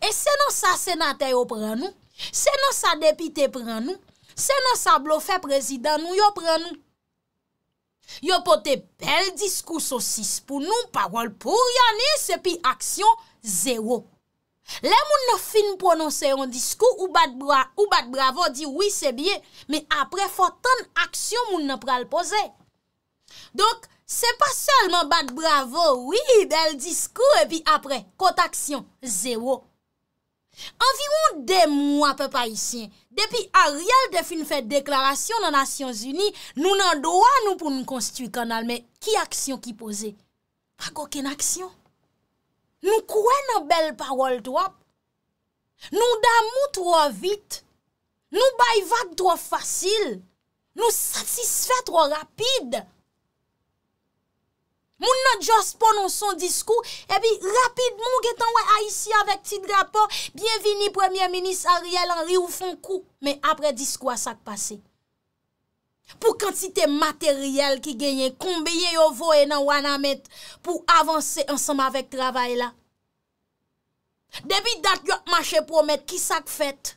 [SPEAKER 1] E senon sa senate yo pran nou, senon sa depite pran nou, senon sa blofe prezidan nou yo pran nou. Yo pote bel diskou sosis pou nou, nou pawol pou ryanis epi aksyon zewo. Le moun nan fin prononse yon diskou ou bat bravo di oui se bie Me apre fotan aksyon moun nan pral pose Donk se pa selman bat bravo, oui bel diskou e pi apre kot aksyon, zero Anviroun de mou apè pa isyen Depi a rial de fin fèd deklarasyon nan Asyons Uni Nou nan doan nou pou nou konstitui kanal Me ki aksyon ki pose? Pak oken aksyon Nou kwen an bel parol twop. Nou damou twop vit. Nou bayvak twop fasil. Nou satisfè twop rapid. Moun nou jost ponon son diskou. E bi rapid moun getan wè a isi avèk tit rapor. Bienvini premier minis Ariel Henry ou fon kou. Men apre diskou asak pase. Pou kantite materyel ki genyen, konbiyen yo voe nan wana met pou avanse ansam avèk travay la. Debi dat yo mache pou omet ki sak fèt.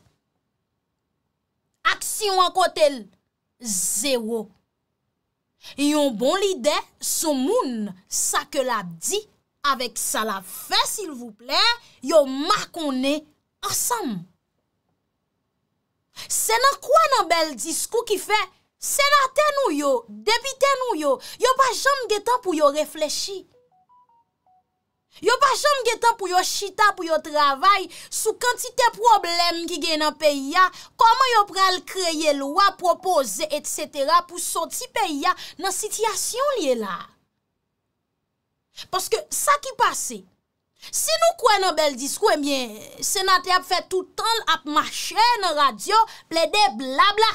[SPEAKER 1] Aksyon an kotel, zewo. Yon bon lide, sou moun sa ke la di avèk sa la fè sil vouplè, yo makonè ansam. Senan kwa nan bel diskou ki fè Senate nou yo, debite nou yo, yo pa jom getan pou yo reflechi. Yo pa jom getan pou yo chita, pou yo travay, sou kantite problem ki gen nan peyi ya, koman yo pral kreye lwa, propose, et cetera, pou soti peyi ya nan sityasyon liye la. Paske sa ki pase, si nou kwen nan bel diskwe, eh mwen senate ap fè toutan ap mache nan radyo, ple de blabla,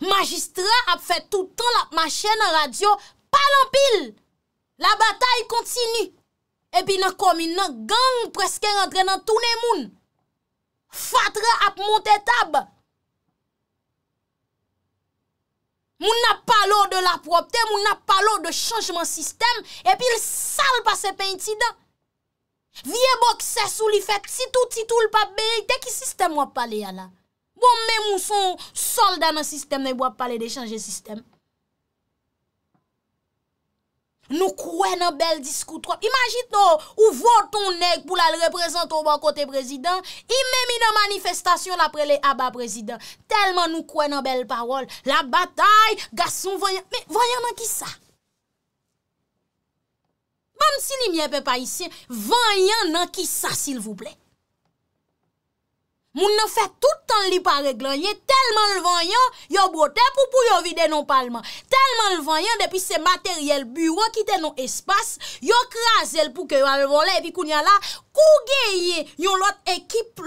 [SPEAKER 1] Majistra ap fè toutan la machè nan radyo, palan pil. La batay kontinu. Epi nan komi nan gang preske rentre nan toune moun. Fatra ap monte tab. Moun ap palo de la propte, moun ap palo de chanjman sistem, epi l sal pa se pen ti dan. Viye bok sè sou li fè, titou titou l pa bè, te ki sistem wap pale ya la. pou bon, mè mouson soldan nan sistem, ne wap pale de chanje sistem. Nou kwen nan bel diskout wap, imagite nou, ou voton neg pou la lreprezent ou ban kote prezident, imè mi nan manifestasyon apre le aba prezident. Telman nou kwen nan bel parol, la batay, gason, mè vanyan nan ki sa. Ban si li mè pe pa isye, vanyan nan ki sa sil vouple. Moun nan fè tout an li pa reglan, ye telman l vanyan, yo bote pou pou yo vide nou palman. Telman l vanyan, depi se materyel bureau ki te nou espas, yo kras el pou ke valvola epi kounya la, kougeye yo lot ekip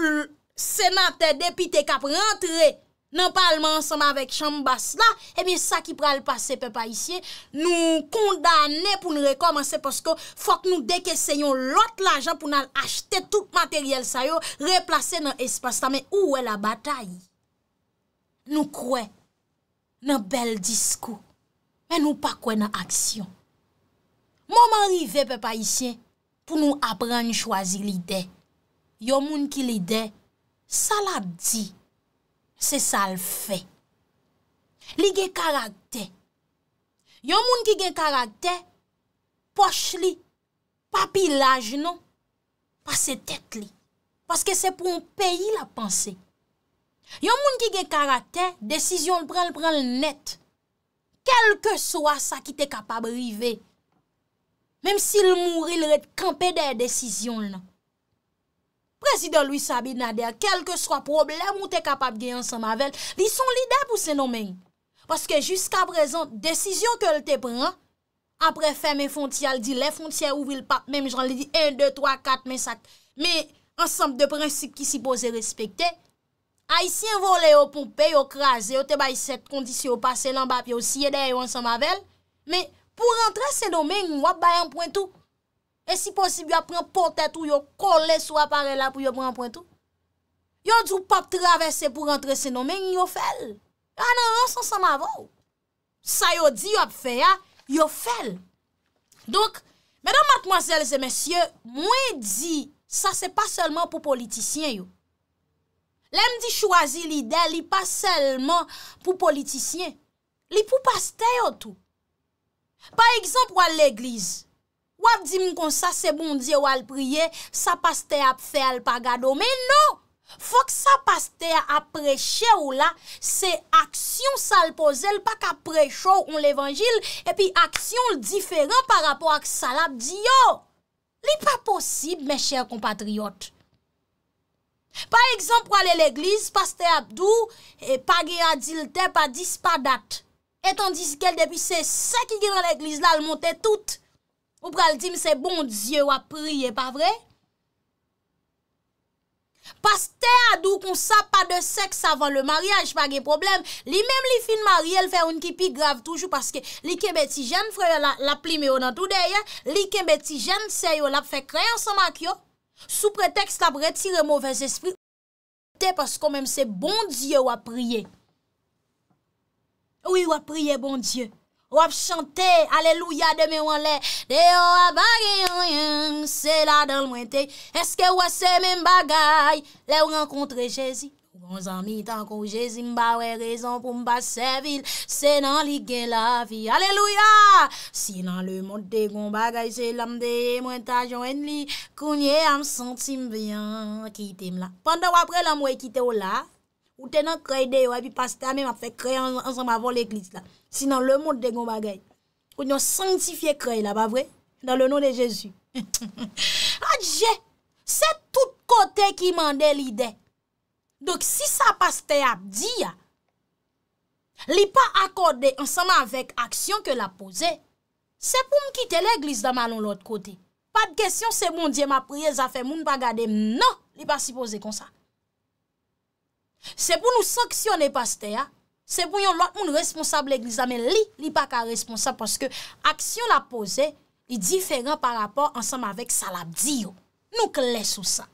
[SPEAKER 1] senate depi te kap rentre. Nan palman anseman vek chanm bas la, e mi sa ki pral pase pe pa isye, nou kondane pou nou rekomense, poske fok nou deke seyon lot la ajan pou nou al achete tout materyel sayo, replase nan espas ta, men ouwe la batay. Nou kwe nan bel diskou, men nou pakwe nan aksyon. Mouman rive pe pa isye, pou nou apren chwazi lide. Yo moun ki lide, sa la di lide. Se sal fe. Li ge karakte. Yon moun ki ge karakte, poch li, papilaj nan, pa se tek li. Paske se pou moun peyi la panse. Yon moun ki ge karakte, desisyon l prel, prel net. Kelke so a sa ki te kapab rive. Mem si l moun, il rete kampe de desisyon l nan. Prezident Louis Sabine Nader, kelke swa problem ou te kapap gen yon samavelle, li son lidè pou sen omen. Paske jusqu'a prezant, desisyon ke l te pren, apre fèm e fontyal, di le fontyal ouvri l pap, mèm jan li di 1, 2, 3, 4, mèm 5, mèm ansampe de prinsip ki si pose respektè, a y si yon vole yo pou pe yo kraze, yo te bay set kondisyon, yo pase lanbap, yo siye de yon samavelle, mèm pou rentre sen omen, wap bay an pointou, E si posib yo apren potet ou yo kole sou apare la pou yo pran pointou. Yo djou pa travesse pou rentre se nomen yo fel. A nan ansan sa ma vò. Sa yo di yo ap fe ya, yo fel. Donk, mèdèm matmazèl zè mèsyè, mwen di sa se pa selman pou politisyen yo. Lèm di chwazi l'idé, li pa selman pou politisyen. Li pou paste yo tout. Par exemple, wè l'èglise. wap di m kon sa se bon diyo al priye, sa paste ap fe al pagado, men nou, fok sa paste ap preche ou la, se aksyon sa al pose, l pa ka precho ou l evanjil, epi aksyon l diferan pa rapor ak salap diyo. Li pa posib, men chèr compatriot. E, pa ekzamp wale l eglise, paste ap dou, e pagi adil te pa dis pa dat, etan diz ke l depi se se ki gil an l eglise la, al monte tout, pou pral di mse bon die wap rye, pa vre? Pas te adou kon sa pa de seks avan le maryaj, pa gen problem, li menm li fin maryaj, l fè un ki pi grav toujou, paske li ke beti jen, fè yo la plime yo nan toude, eh? li ke beti jen, se yo la fè kreyan sa mak yo, sou pretext la bretire mouvez espri, ou te pas kon menm se bon die wap rye, ou y wap rye bon die, Wap chante, aleluya, deme wan le, deyo wap bagay, se la dal mwen te, eske wase men bagay, le w renkontre jezi, wansan mi tanko jezi, mba we rezon pou mba se vil, se nan li gen la vi, aleluya, si nan le mot de gon bagay, se lam de, mwen ta jwen li, kounye am santi mbyan, kitem la, pande wap pre lan mwen kite wola. Ou te nan krey de yo, epi paste a mi, ma fe krey ansanm avon l'eklis la. Sinan, le moun te goun bagay. Ou nan sanktifiye krey la, ba vre? Nan le nou de Jezu. A dje, se tout kote ki mande li de. Dok, si sa paste a di ya, li pa akorde ansanm avon l'aksyon ke la pose, se pou mkite l'eklis da manon l'ot kote. Pa de kesyon, se bon moun diye ma priye zafen, moun bagade, nan, li pa si pose konsa. Se pou nou saksyon e paste ya, se pou yon lot moun responsable l'eglisa, men li li pa ka responsable, paske aksyon la pose, li diferan pa rapor ansam avek salab diyo. Nou kles ou sa.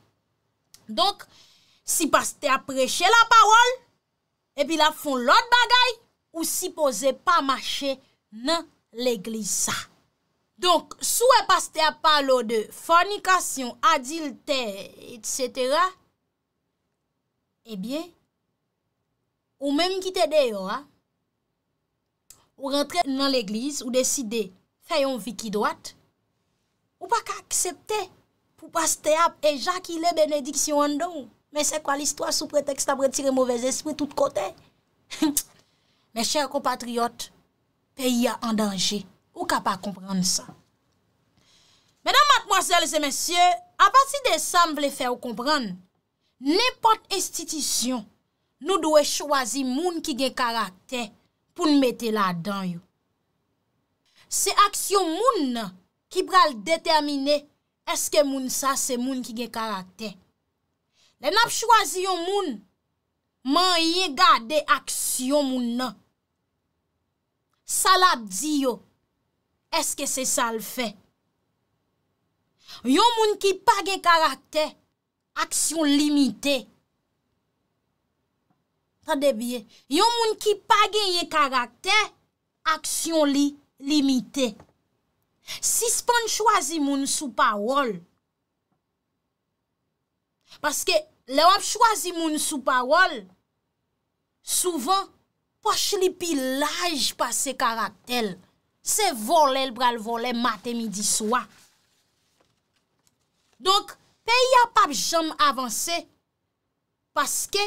[SPEAKER 1] Donk, si paste apreche la parol, epi la fon lot bagay, ou si pose pa mache nan l'eglisa. Donk, sou e paste a palo de fornikasyon, adilte, etc. Ebyen, eh Ou mèm ki te de yo a. Ou rentre nan l'eglise ou deside fè yon viki doat. Ou pa ka aksepte pou pas te ap e ja ki le benediksyon an don. Mè se kwa l'istwa sou pretext apre tire mouvez espri tout kote. Mè chèr kompatriot, peyi a an danje. Ou ka pa kompran sa. Mèdam matmoazèl se mèsyè, a pati de sam vle fè ou kompran, nèpot estitisyon. nou dwe chwazi moun ki gen karakter pou n mette la dan yo. Se aksyon moun ki pral determine eske moun sa se moun ki gen karakter. Le nap chwazi yo moun, man ye gade aksyon moun. Salap di yo, eske se sal fe. Yo moun ki pa gen karakter, aksyon limite. Yon moun ki pa genye karakter, aksyon li limite. Si spon chwazi moun sou parol, paske le wap chwazi moun sou parol, souvan, pwache li pilaj pa se karakter, se vole l bral vole mate midi swa. Donk, pe yon pap jom avanse, paske,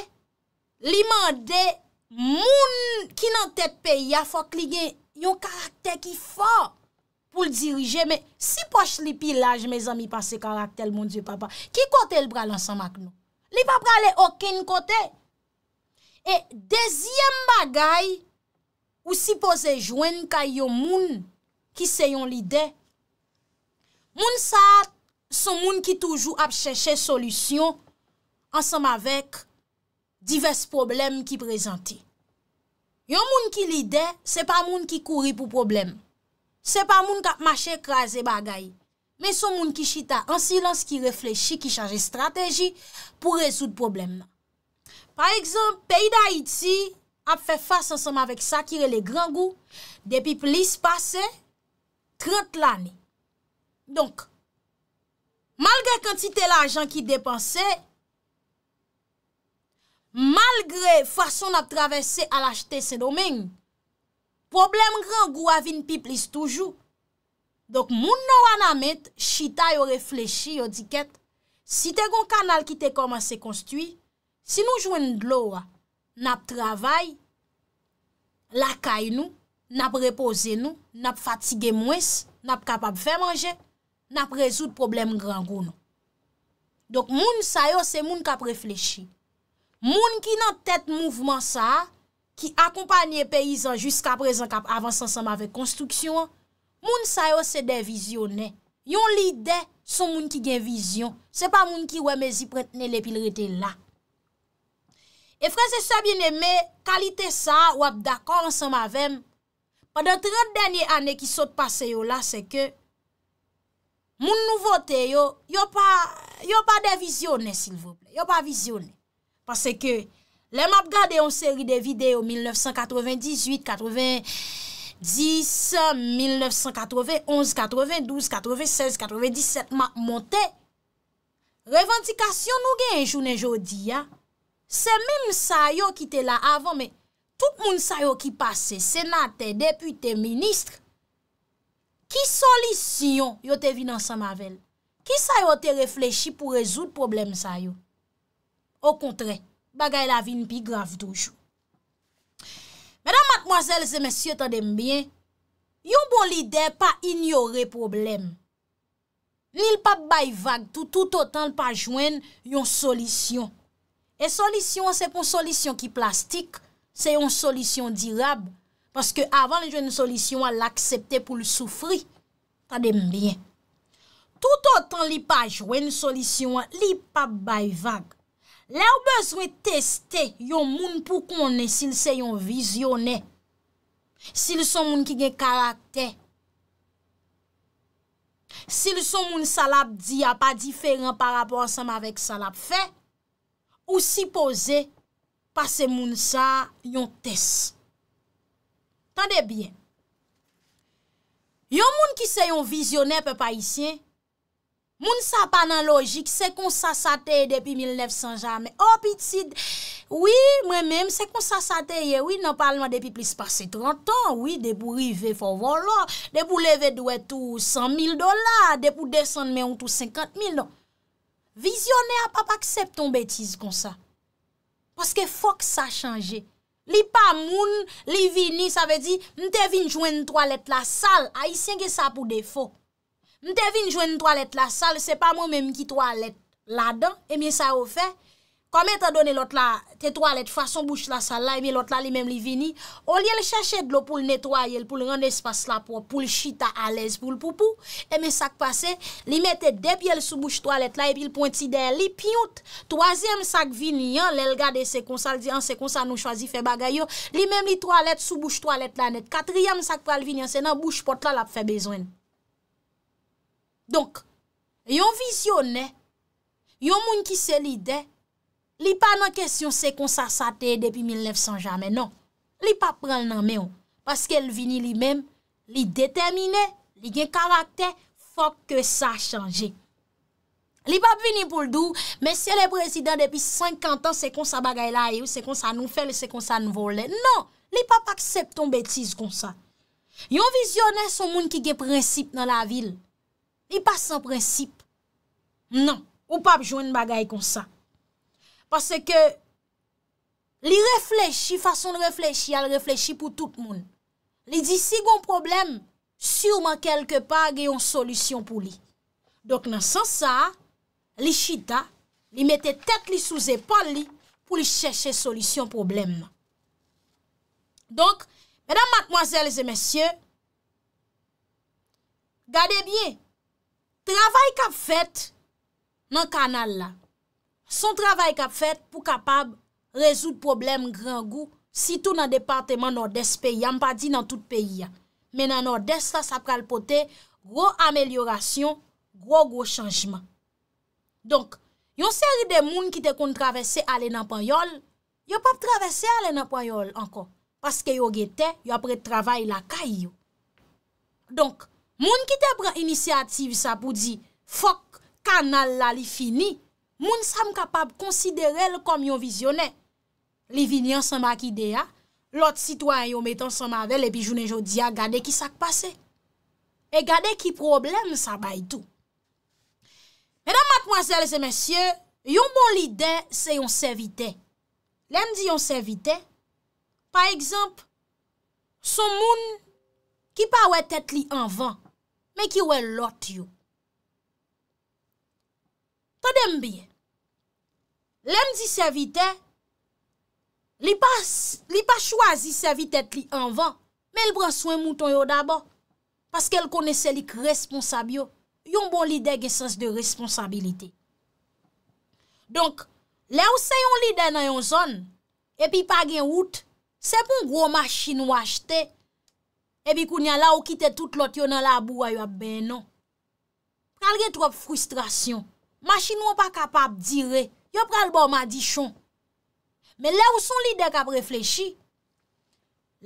[SPEAKER 1] li mande moun ki nan tet pe ya fok li gen yon karakter ki fò pou l dirije, me si poch li pilaj me zami pa se karakter moun diyo papa, ki kote l bral ansan mak nou? Li pa brale okin kote? E dezyem bagay, ou si pose jwen ka yo moun ki seyon li de, moun sa son moun ki toujou ap chèche solusyon ansan mavek, Divers problem ki prezenti. Yon moun ki lide, se pa moun ki kouri pou problem. Se pa moun kap mache kraze bagay. Men son moun ki chita, an silans ki reflechi, ki chaje strategi pou rezout problem nan. Par exemple, peyi da Iti ap fe fase ansam avek Sakire le Grangou, depi plis pase, 30 lani. Donk, malga kantite la ajan ki depanse, malgre fason n ap travese al achete se domen, problem gran gou avin pi plis toujou. Dok moun nou an amet, chita yo refleshi, yo diket, si te gon kanal ki te koman se konstui, si nou jwen nou dlou a, n ap travay, lakay nou, n ap repose nou, n ap fatige mwes, n ap kapap fe manje, n ap rezout problem gran gou nou. Dok moun sa yo se moun kap refleshi, Moun ki nan tèt mouvman sa, ki akompanyè peyizan jiska prezant kap avans ansam avèk konstruksyon, moun sa yo se devizyonè. Yon lidè son moun ki gen vizyon. Se pa moun ki wè mezi pretenè le pil rete la. E fransè sa bienemè, kalite sa, wèp d'akon ansam avèm, padan 30 denye anè ki sot pase yo la, se ke moun nouvote yo, yo pa devizyonè, yo pa vizyonè. Pase ke, le map gade yon seri de videyo 1998, 90, 10, 1991, 92, 96, 97, ma montè. Revendikasyon nou gen yon jounen jodi ya. Se men msa yo ki te la avan, me tout moun msa yo ki pase, senate, depute, ministre. Ki solisyon yo te vi nan Samavelle? Ki msa yo te reflechi pou rezout problem msa yo? Ou kontre, bagay la vin pi graf doujou. Mèdam, matmoazèl, zè mèsyè, ta dèm byen, yon bon lidè pa ignorè problem. Li l pa bay vag, tout outan l pa jwen yon solisyon. E solisyon, se pon solisyon ki plastik, se yon solisyon dirab, paske avan l jwen solisyon, l akseptè pou l soufri. Ta dèm byen. Tout outan li pa jwen solisyon, li pa bay vag. Lè ou bezwen testè yon moun pou konè sil se yon vizyonè. Sil son moun ki gen karakter. Sil son moun salap di a pa diferan pa rapor saman vek salap fe. Ou si pose, pase moun sa yon test. Tande bien. Yon moun ki se yon vizyonè pe pa isyen. Moun sa pa nan logik, se kon sa sa teye depi 1900 jamè. O pitid, wè mèm, se kon sa sa teye, wè nan palman depi plis pase 30 an, wè, de pou rive fò volò, de pou leve dwe tou 100.000 dola, de pou desen mè ou tou 50.000. Non. Vizyonè a pa pa aksepton betiz kon sa. Paske fòk sa chanje. Li pa moun, li vini, sa ve di, mte vin jwen toalet la sal, a yisienge sa pou defo. Mte vin jwen yon toalet la sal, se pa mwen menm ki toalet la dan, e mi sa ou fe. Kome ta donen lot la te toalet fason bouch la sal la, e mi lot la li menm li vini. O li el chache dlo pou l netwaye, l pou l rende espas la pou l chita alez pou l poupou. E eh mi sak pase, li mette debye l sou bouch toalet la, e pi l pointi de, li piout. Troasyem sak vini, yon l el gade sekonsal, di an sekonsal nou chwazi fe bagay yo. Li menm li toalet sou bouch toalet la net. Katryem sak pal vini, se nan bouch pot la la fe bezwen. Donk, yon vizyonè, yon moun ki se lidè, li pa nan kèsyon se kon sa satè depi 1900 jamè. Non, li pa pral nan mè ou, paske el vini li mèm, li detèmine, li gen karakter, fòk ke sa chanjè. Li pa vini pou l'dou, mèsyè le prezident depi 50 ans se kon sa bagay la e ou, se kon sa nou fèl, se kon sa nou volè. Non, li pa pa aksepton betiz kon sa. Yon vizyonè son moun ki gen prinsip nan la vilè. Non. li pas an prensip. Nan, ou pa joun bagay kon sa. Pase ke, li reflechi, fason reflechi, al reflechi pou tout moun. Li disi, si goun problem, surman kelke pa geyon solusyon pou li. Dok nan san sa, li chita, li mette tet li sou zepan li pou li chèche solusyon problem. Donk, mèdam, mèkmoazèl, zè mèsyè, gade bien, Travay kap fet nan kanal la. Son travay kap fet pou kapab rezout problem gran gou. Si tou nan departement Nord-Est peyi. Am pa di nan tout peyi ya. Men nan Nord-Est la sa pral pote. Gro amelyorasyon. Gro gro chanjman. Donk. Yon seri de moun ki te kontravesse ale nan pan yol. Yo pap travesse ale nan pan yol ankon. Paske yo gete. Yo apre travay la kay yo. Donk. Moun ki te pre inisiativ sa pou di, fok, kanal la li fini, moun sam kapab konsidere l kom yon vizyonè. Li vinyan sa mak ide ya, lot sitwa yon metan sa mavel, epi jounen jodi ya, gade ki sak pase. E gade ki problem sa bay tou. Mèdam matmoazèl zè mèsyè, yon bon lide se yon sevite. Lèm di yon sevite, pa ekzamp, son moun ki pa wè tet li anvan, mè ki wè lot yo. Tò dem biye, lèm zi se vitè, li pa chwa zi se vitè tli anvan, mè l branswen mouton yo daba, paske l konese lik responsab yo, yon bon li deg esens de responsabilite. Donk, lè ou se yon li dena yon zon, epi pa gen wout, se bon gwo machin wajte, Ebi kou nyan la ou kite tout lot yon nan la abou a yo ap ben nan. Pral gen trop frustrasyon. Mashi nou an pa kapab dire. Yo pral bon madichon. Men le ou son li de kap reflechi.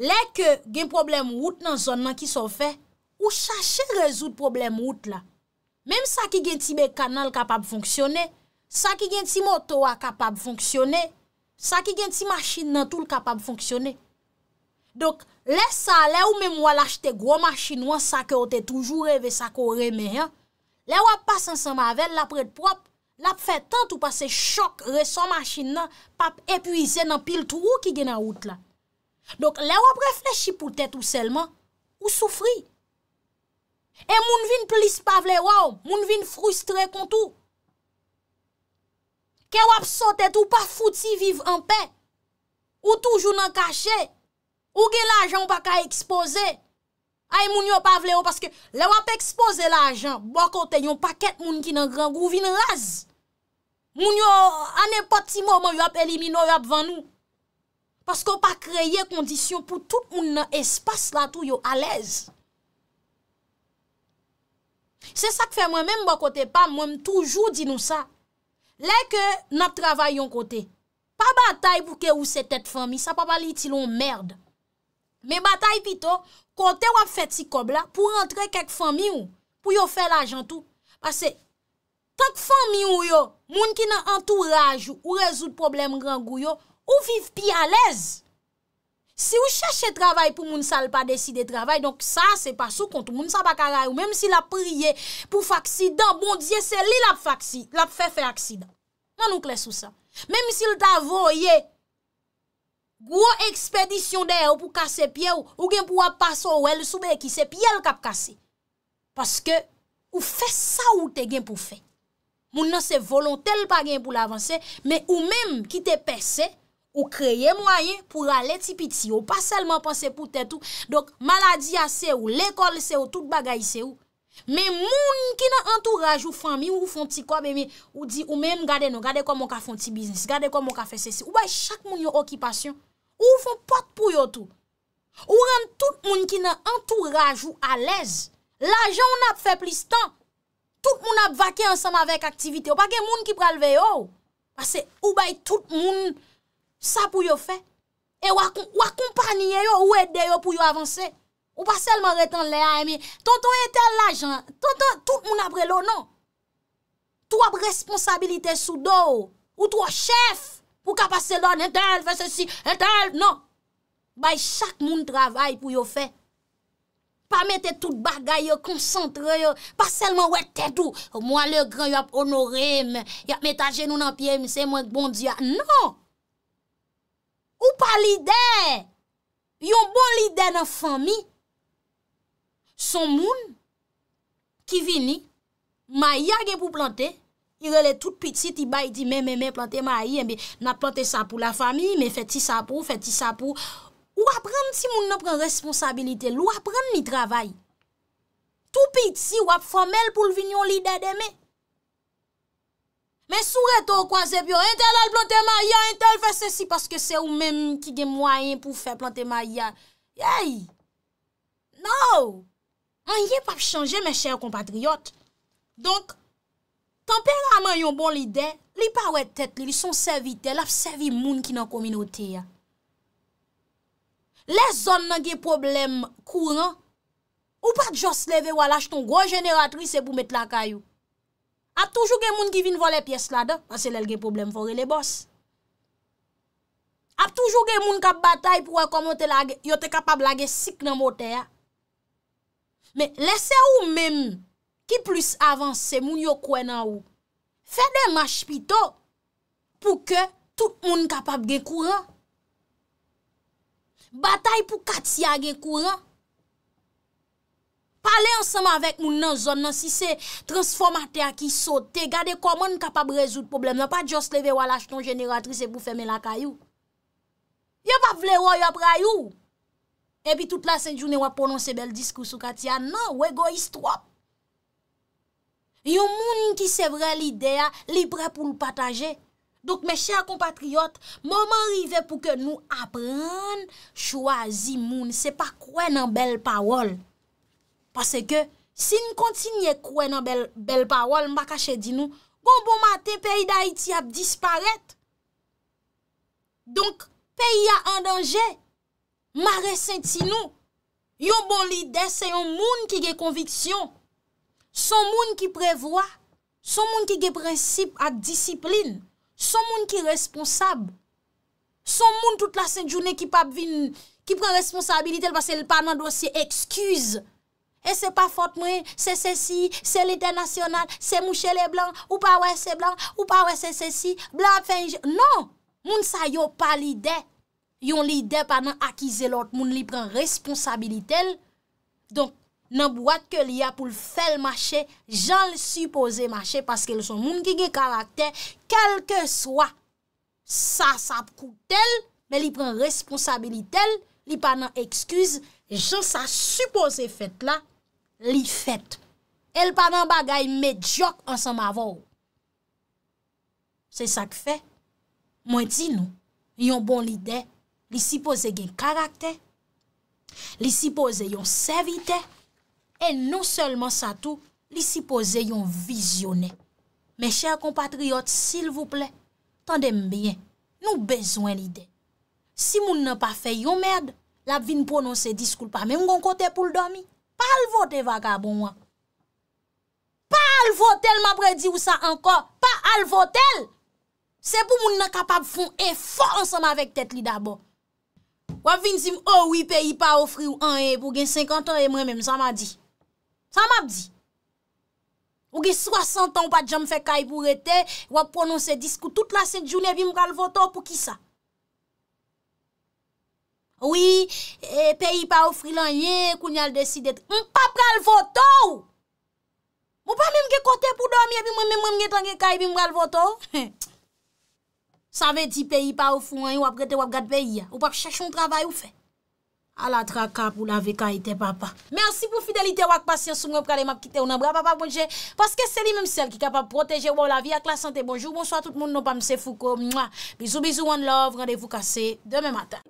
[SPEAKER 1] Le ke gen problem wout nan zon nan ki son fe. Ou chache rezout problem wout la. Mem sa ki gen ti be kanal kapab fonksyone. Sa ki gen ti moto a kapab fonksyone. Sa ki gen ti mashi nan tou l kapab fonksyone. Dok. Lè sa, lè ou mè mwa l'achete gwo machin ou an sa ke o te toujou revè sa ko remè an, lè wap pas an san mavel, lè ap red prop, lè ap fè tant ou pas se chok re son machin nan, pap epuize nan pil tou ou ki gen a out la. Dok lè wap reflechi pou tèt ou selman, ou soufri. E moun vin plis pavle waw, moun vin frustre kontou. Kè wap sote tou pa fouti viv an pe, ou toujou nan kache. Ou gen la ajan wak a ekspose? Ae moun yo pa vle yo paske le wap ekspose la ajan bo kote yon paket moun ki nan gran gouvin raz. Moun yo an e pati mou moun yo ap elimino yo ap van nou. Paske wap a kreye kondisyon pou tout moun nan espas la tou yo alèz. Se sak fe mwen mèm bo kote pa, mwen m toujou di nou sa. Le ke nap travay yon kote. Pa batay pou ke ou se tèt fèm, sa pa bali ti loun merd. Me batay pito, kote wap fet si kob la pou rentre kek fami ou, pou yo fè la jantou. Pase, tak fami ou yo, moun ki nan entourage ou rezout problem rangou yo, ou viv pi alez. Si ou chache travay pou moun sal pa deside travay, donk sa se pa sou kontou. Moun sal baka ray ou, mèm si bon la priye pou faksida, bon diye se li la faksida, la fè fè faksida. Man nou klesou sa. Mèm si lta voye... Gwo ekspedisyon deye ou pou kase pye ou, ou gen pou wap paso ou el soube ki se pye el kap kase. Paske ou fe sa ou te gen pou fe. Moun nan se volon tel pa gen pou l'avanser, me ou menm ki te perse, ou kreye mwayen pou ale ti piti ou, pa selman panse pou tete ou, dok maladya se ou, lekol se ou, tout bagay se ou. Me moun ki nan entourage ou fami ou fon ti kwa bebe, ou di ou menm gade nou, gade kon moun ka fon ti biznis, gade kon moun ka fese se. Ou bay chak moun yo okipasyon. Ou foun pot pou yo tou? Ou rend tout moun ki nan entourage ou alèz? L'ajan ou nap fè plis tan? Tout moun ap vakey ansanm avèk aktivite. Ou pa gen moun ki pralve yo? Oh. Pase ou bay tout moun sa pou yo fè? Ou akompaniye yo ou edè yo pou yo avansè? Ou pa selman retan lè aèmè? Tonton etè l'ajan. Tonton tout moun ap relo nan? Tou ap responsabilite sou do ou? Ou tou ap chef? Ou kapase lon, entel, fè se si, entel, non. Bay chak moun travay pou yo fè. Pa mette tout bagay yo, koncentre yo, pa selman wette tout, mwa le gran yo ap onorem, yo ap metta genoun anpiem, se mwen bondya, non. Ou pa lidè, yon bon lidè nan fami, son moun, ki vini, ma yage pou plante, I rele tout pitit, i bay di, me, me, me, plante ma yi, me, na plante sa pou la fami, me, feti sa pou, feti sa pou. Ou ap rem ti moun nou pren responsabilite, lou ap rem ni travay. Tout pitit, si ou ap fomel pou l'vinyon li dede me. Men sou reto kwa zeb yo, entel al plante ma yi, entel fe se si, paske se ou men ki gen mwayen pou fe plante ma yi. Yey! Nou! Men ye pap chanje men chen kompatriot. Donk, Semperaman yon bon li de, li pa wetet li, li son sevi te, laf sevi moun ki nan kominote ya. Le zon nan gen problem kouran, ou pa jos leve wala jton groj generatris e pou met la kayou. A toujou gen moun ki vin vo le piyes la de, anse lel gen problem vore le bos. A toujou gen moun kap batay pou wakomote la, yote kapab lage sik nan motè ya. Me, le se ou menm, ki plus avanse moun yo kwen na ou, fè den maj pito, pou ke tout moun kapab gen kouran. Batay pou Katia gen kouran. Pallè ansama avèk moun nan zon nan, si se transformate a ki sote, gade koman kapab rezout problem, nan pa just leve wala chton generatris e pou fèmè la kayou. Yo pa vle woy ap rayou. E pi tout la senjou ne wap prononse bel diskous sou Katia nan, we go is trop. Yon moun ki se vre lide a, li pre pou nou pataje. Dok me chè a kompatriot, momen rive pou ke nou apren chwazi moun, se pa kwen nan bel pawol. Pase ke, si nou kontinye kwen nan bel pawol, mba kache di nou, goun bon mate peyi da iti ap disparet. Donk, peyi a an danje, ma resenti nou. Yon bon lide se yon moun ki ge konviksyon. Son moun ki prevoa, son moun ki geprensip ak disiplin, son moun ki responsab, son moun tout la sè jounè ki pren responsabilitel vase lè pa nan dosye eksküz. E se pa fote mwen, se se si, se l'itè nasyonal, se mouchè lè blan, ou pa wè se blan, ou pa wè se se si, blan finjè. Non, moun sa yo pa l'ide, yon l'ide pa nan akize lòt, moun li pren responsabilitel. Donk, nan bouat ke li a pou l fel mache, jan l suppose mache, paske l son moun ki gen karakter, kel ke swa, sa sa pou koutel, men li pren responsabilitel, li panan ekskuse, jan sa suppose fet la, li fet. El panan bagay medyok ansan ma vò. Se sa k fe, mwen ti nou, li yon bon lide, li suppose gen karakter, li suppose yon servite, E nou selman sa tou, li si pose yon vizyonen. Me chèr kompatriot, sil vouple, tande mbyen, nou bezwen li den. Si moun nan pa fè yon mèrd, la bin pronon se diskoulpa. Mè mwen kon kote pou l'domi, pa alvote vagabou mwen. Pa alvote, mabre di ou sa anko, pa alvote! Se pou moun nan kapab foun, e fon anseman vek tèt li dabo. Wap vin zim, o, oh wipè, ipa, ofri ou an, e, pou gen 50 an, e mwen mèm, zan ma di. Sa map di? Ou gey soasantan ou pa djam fe kay pou rete, wap prononse diskou tout la set jounè vi m pral voto pou ki sa? Ou i peyi pa ou frilanyen, kou nyal deside, m pa pral voto! M pa mèm ge kote pou domye, mèm mèm mèm ge tanke kayi vi m pral voto? Sa ve di peyi pa ou frilanyen, wap rete wap gad peyi ya? Ou pa chèchon travay ou fe? a la traka pou la ve ka ite papa. Mersi pou fidelite wak pasyen sou mwen prele map kite ou nan bra papa bonje, paske se li menm sel ki kapap proteje wou la vi ak la sante. Bonjou, bonsoit tout moun nou pa mse fouko. Bizou, bizou, one love, randevou kase, deme matan.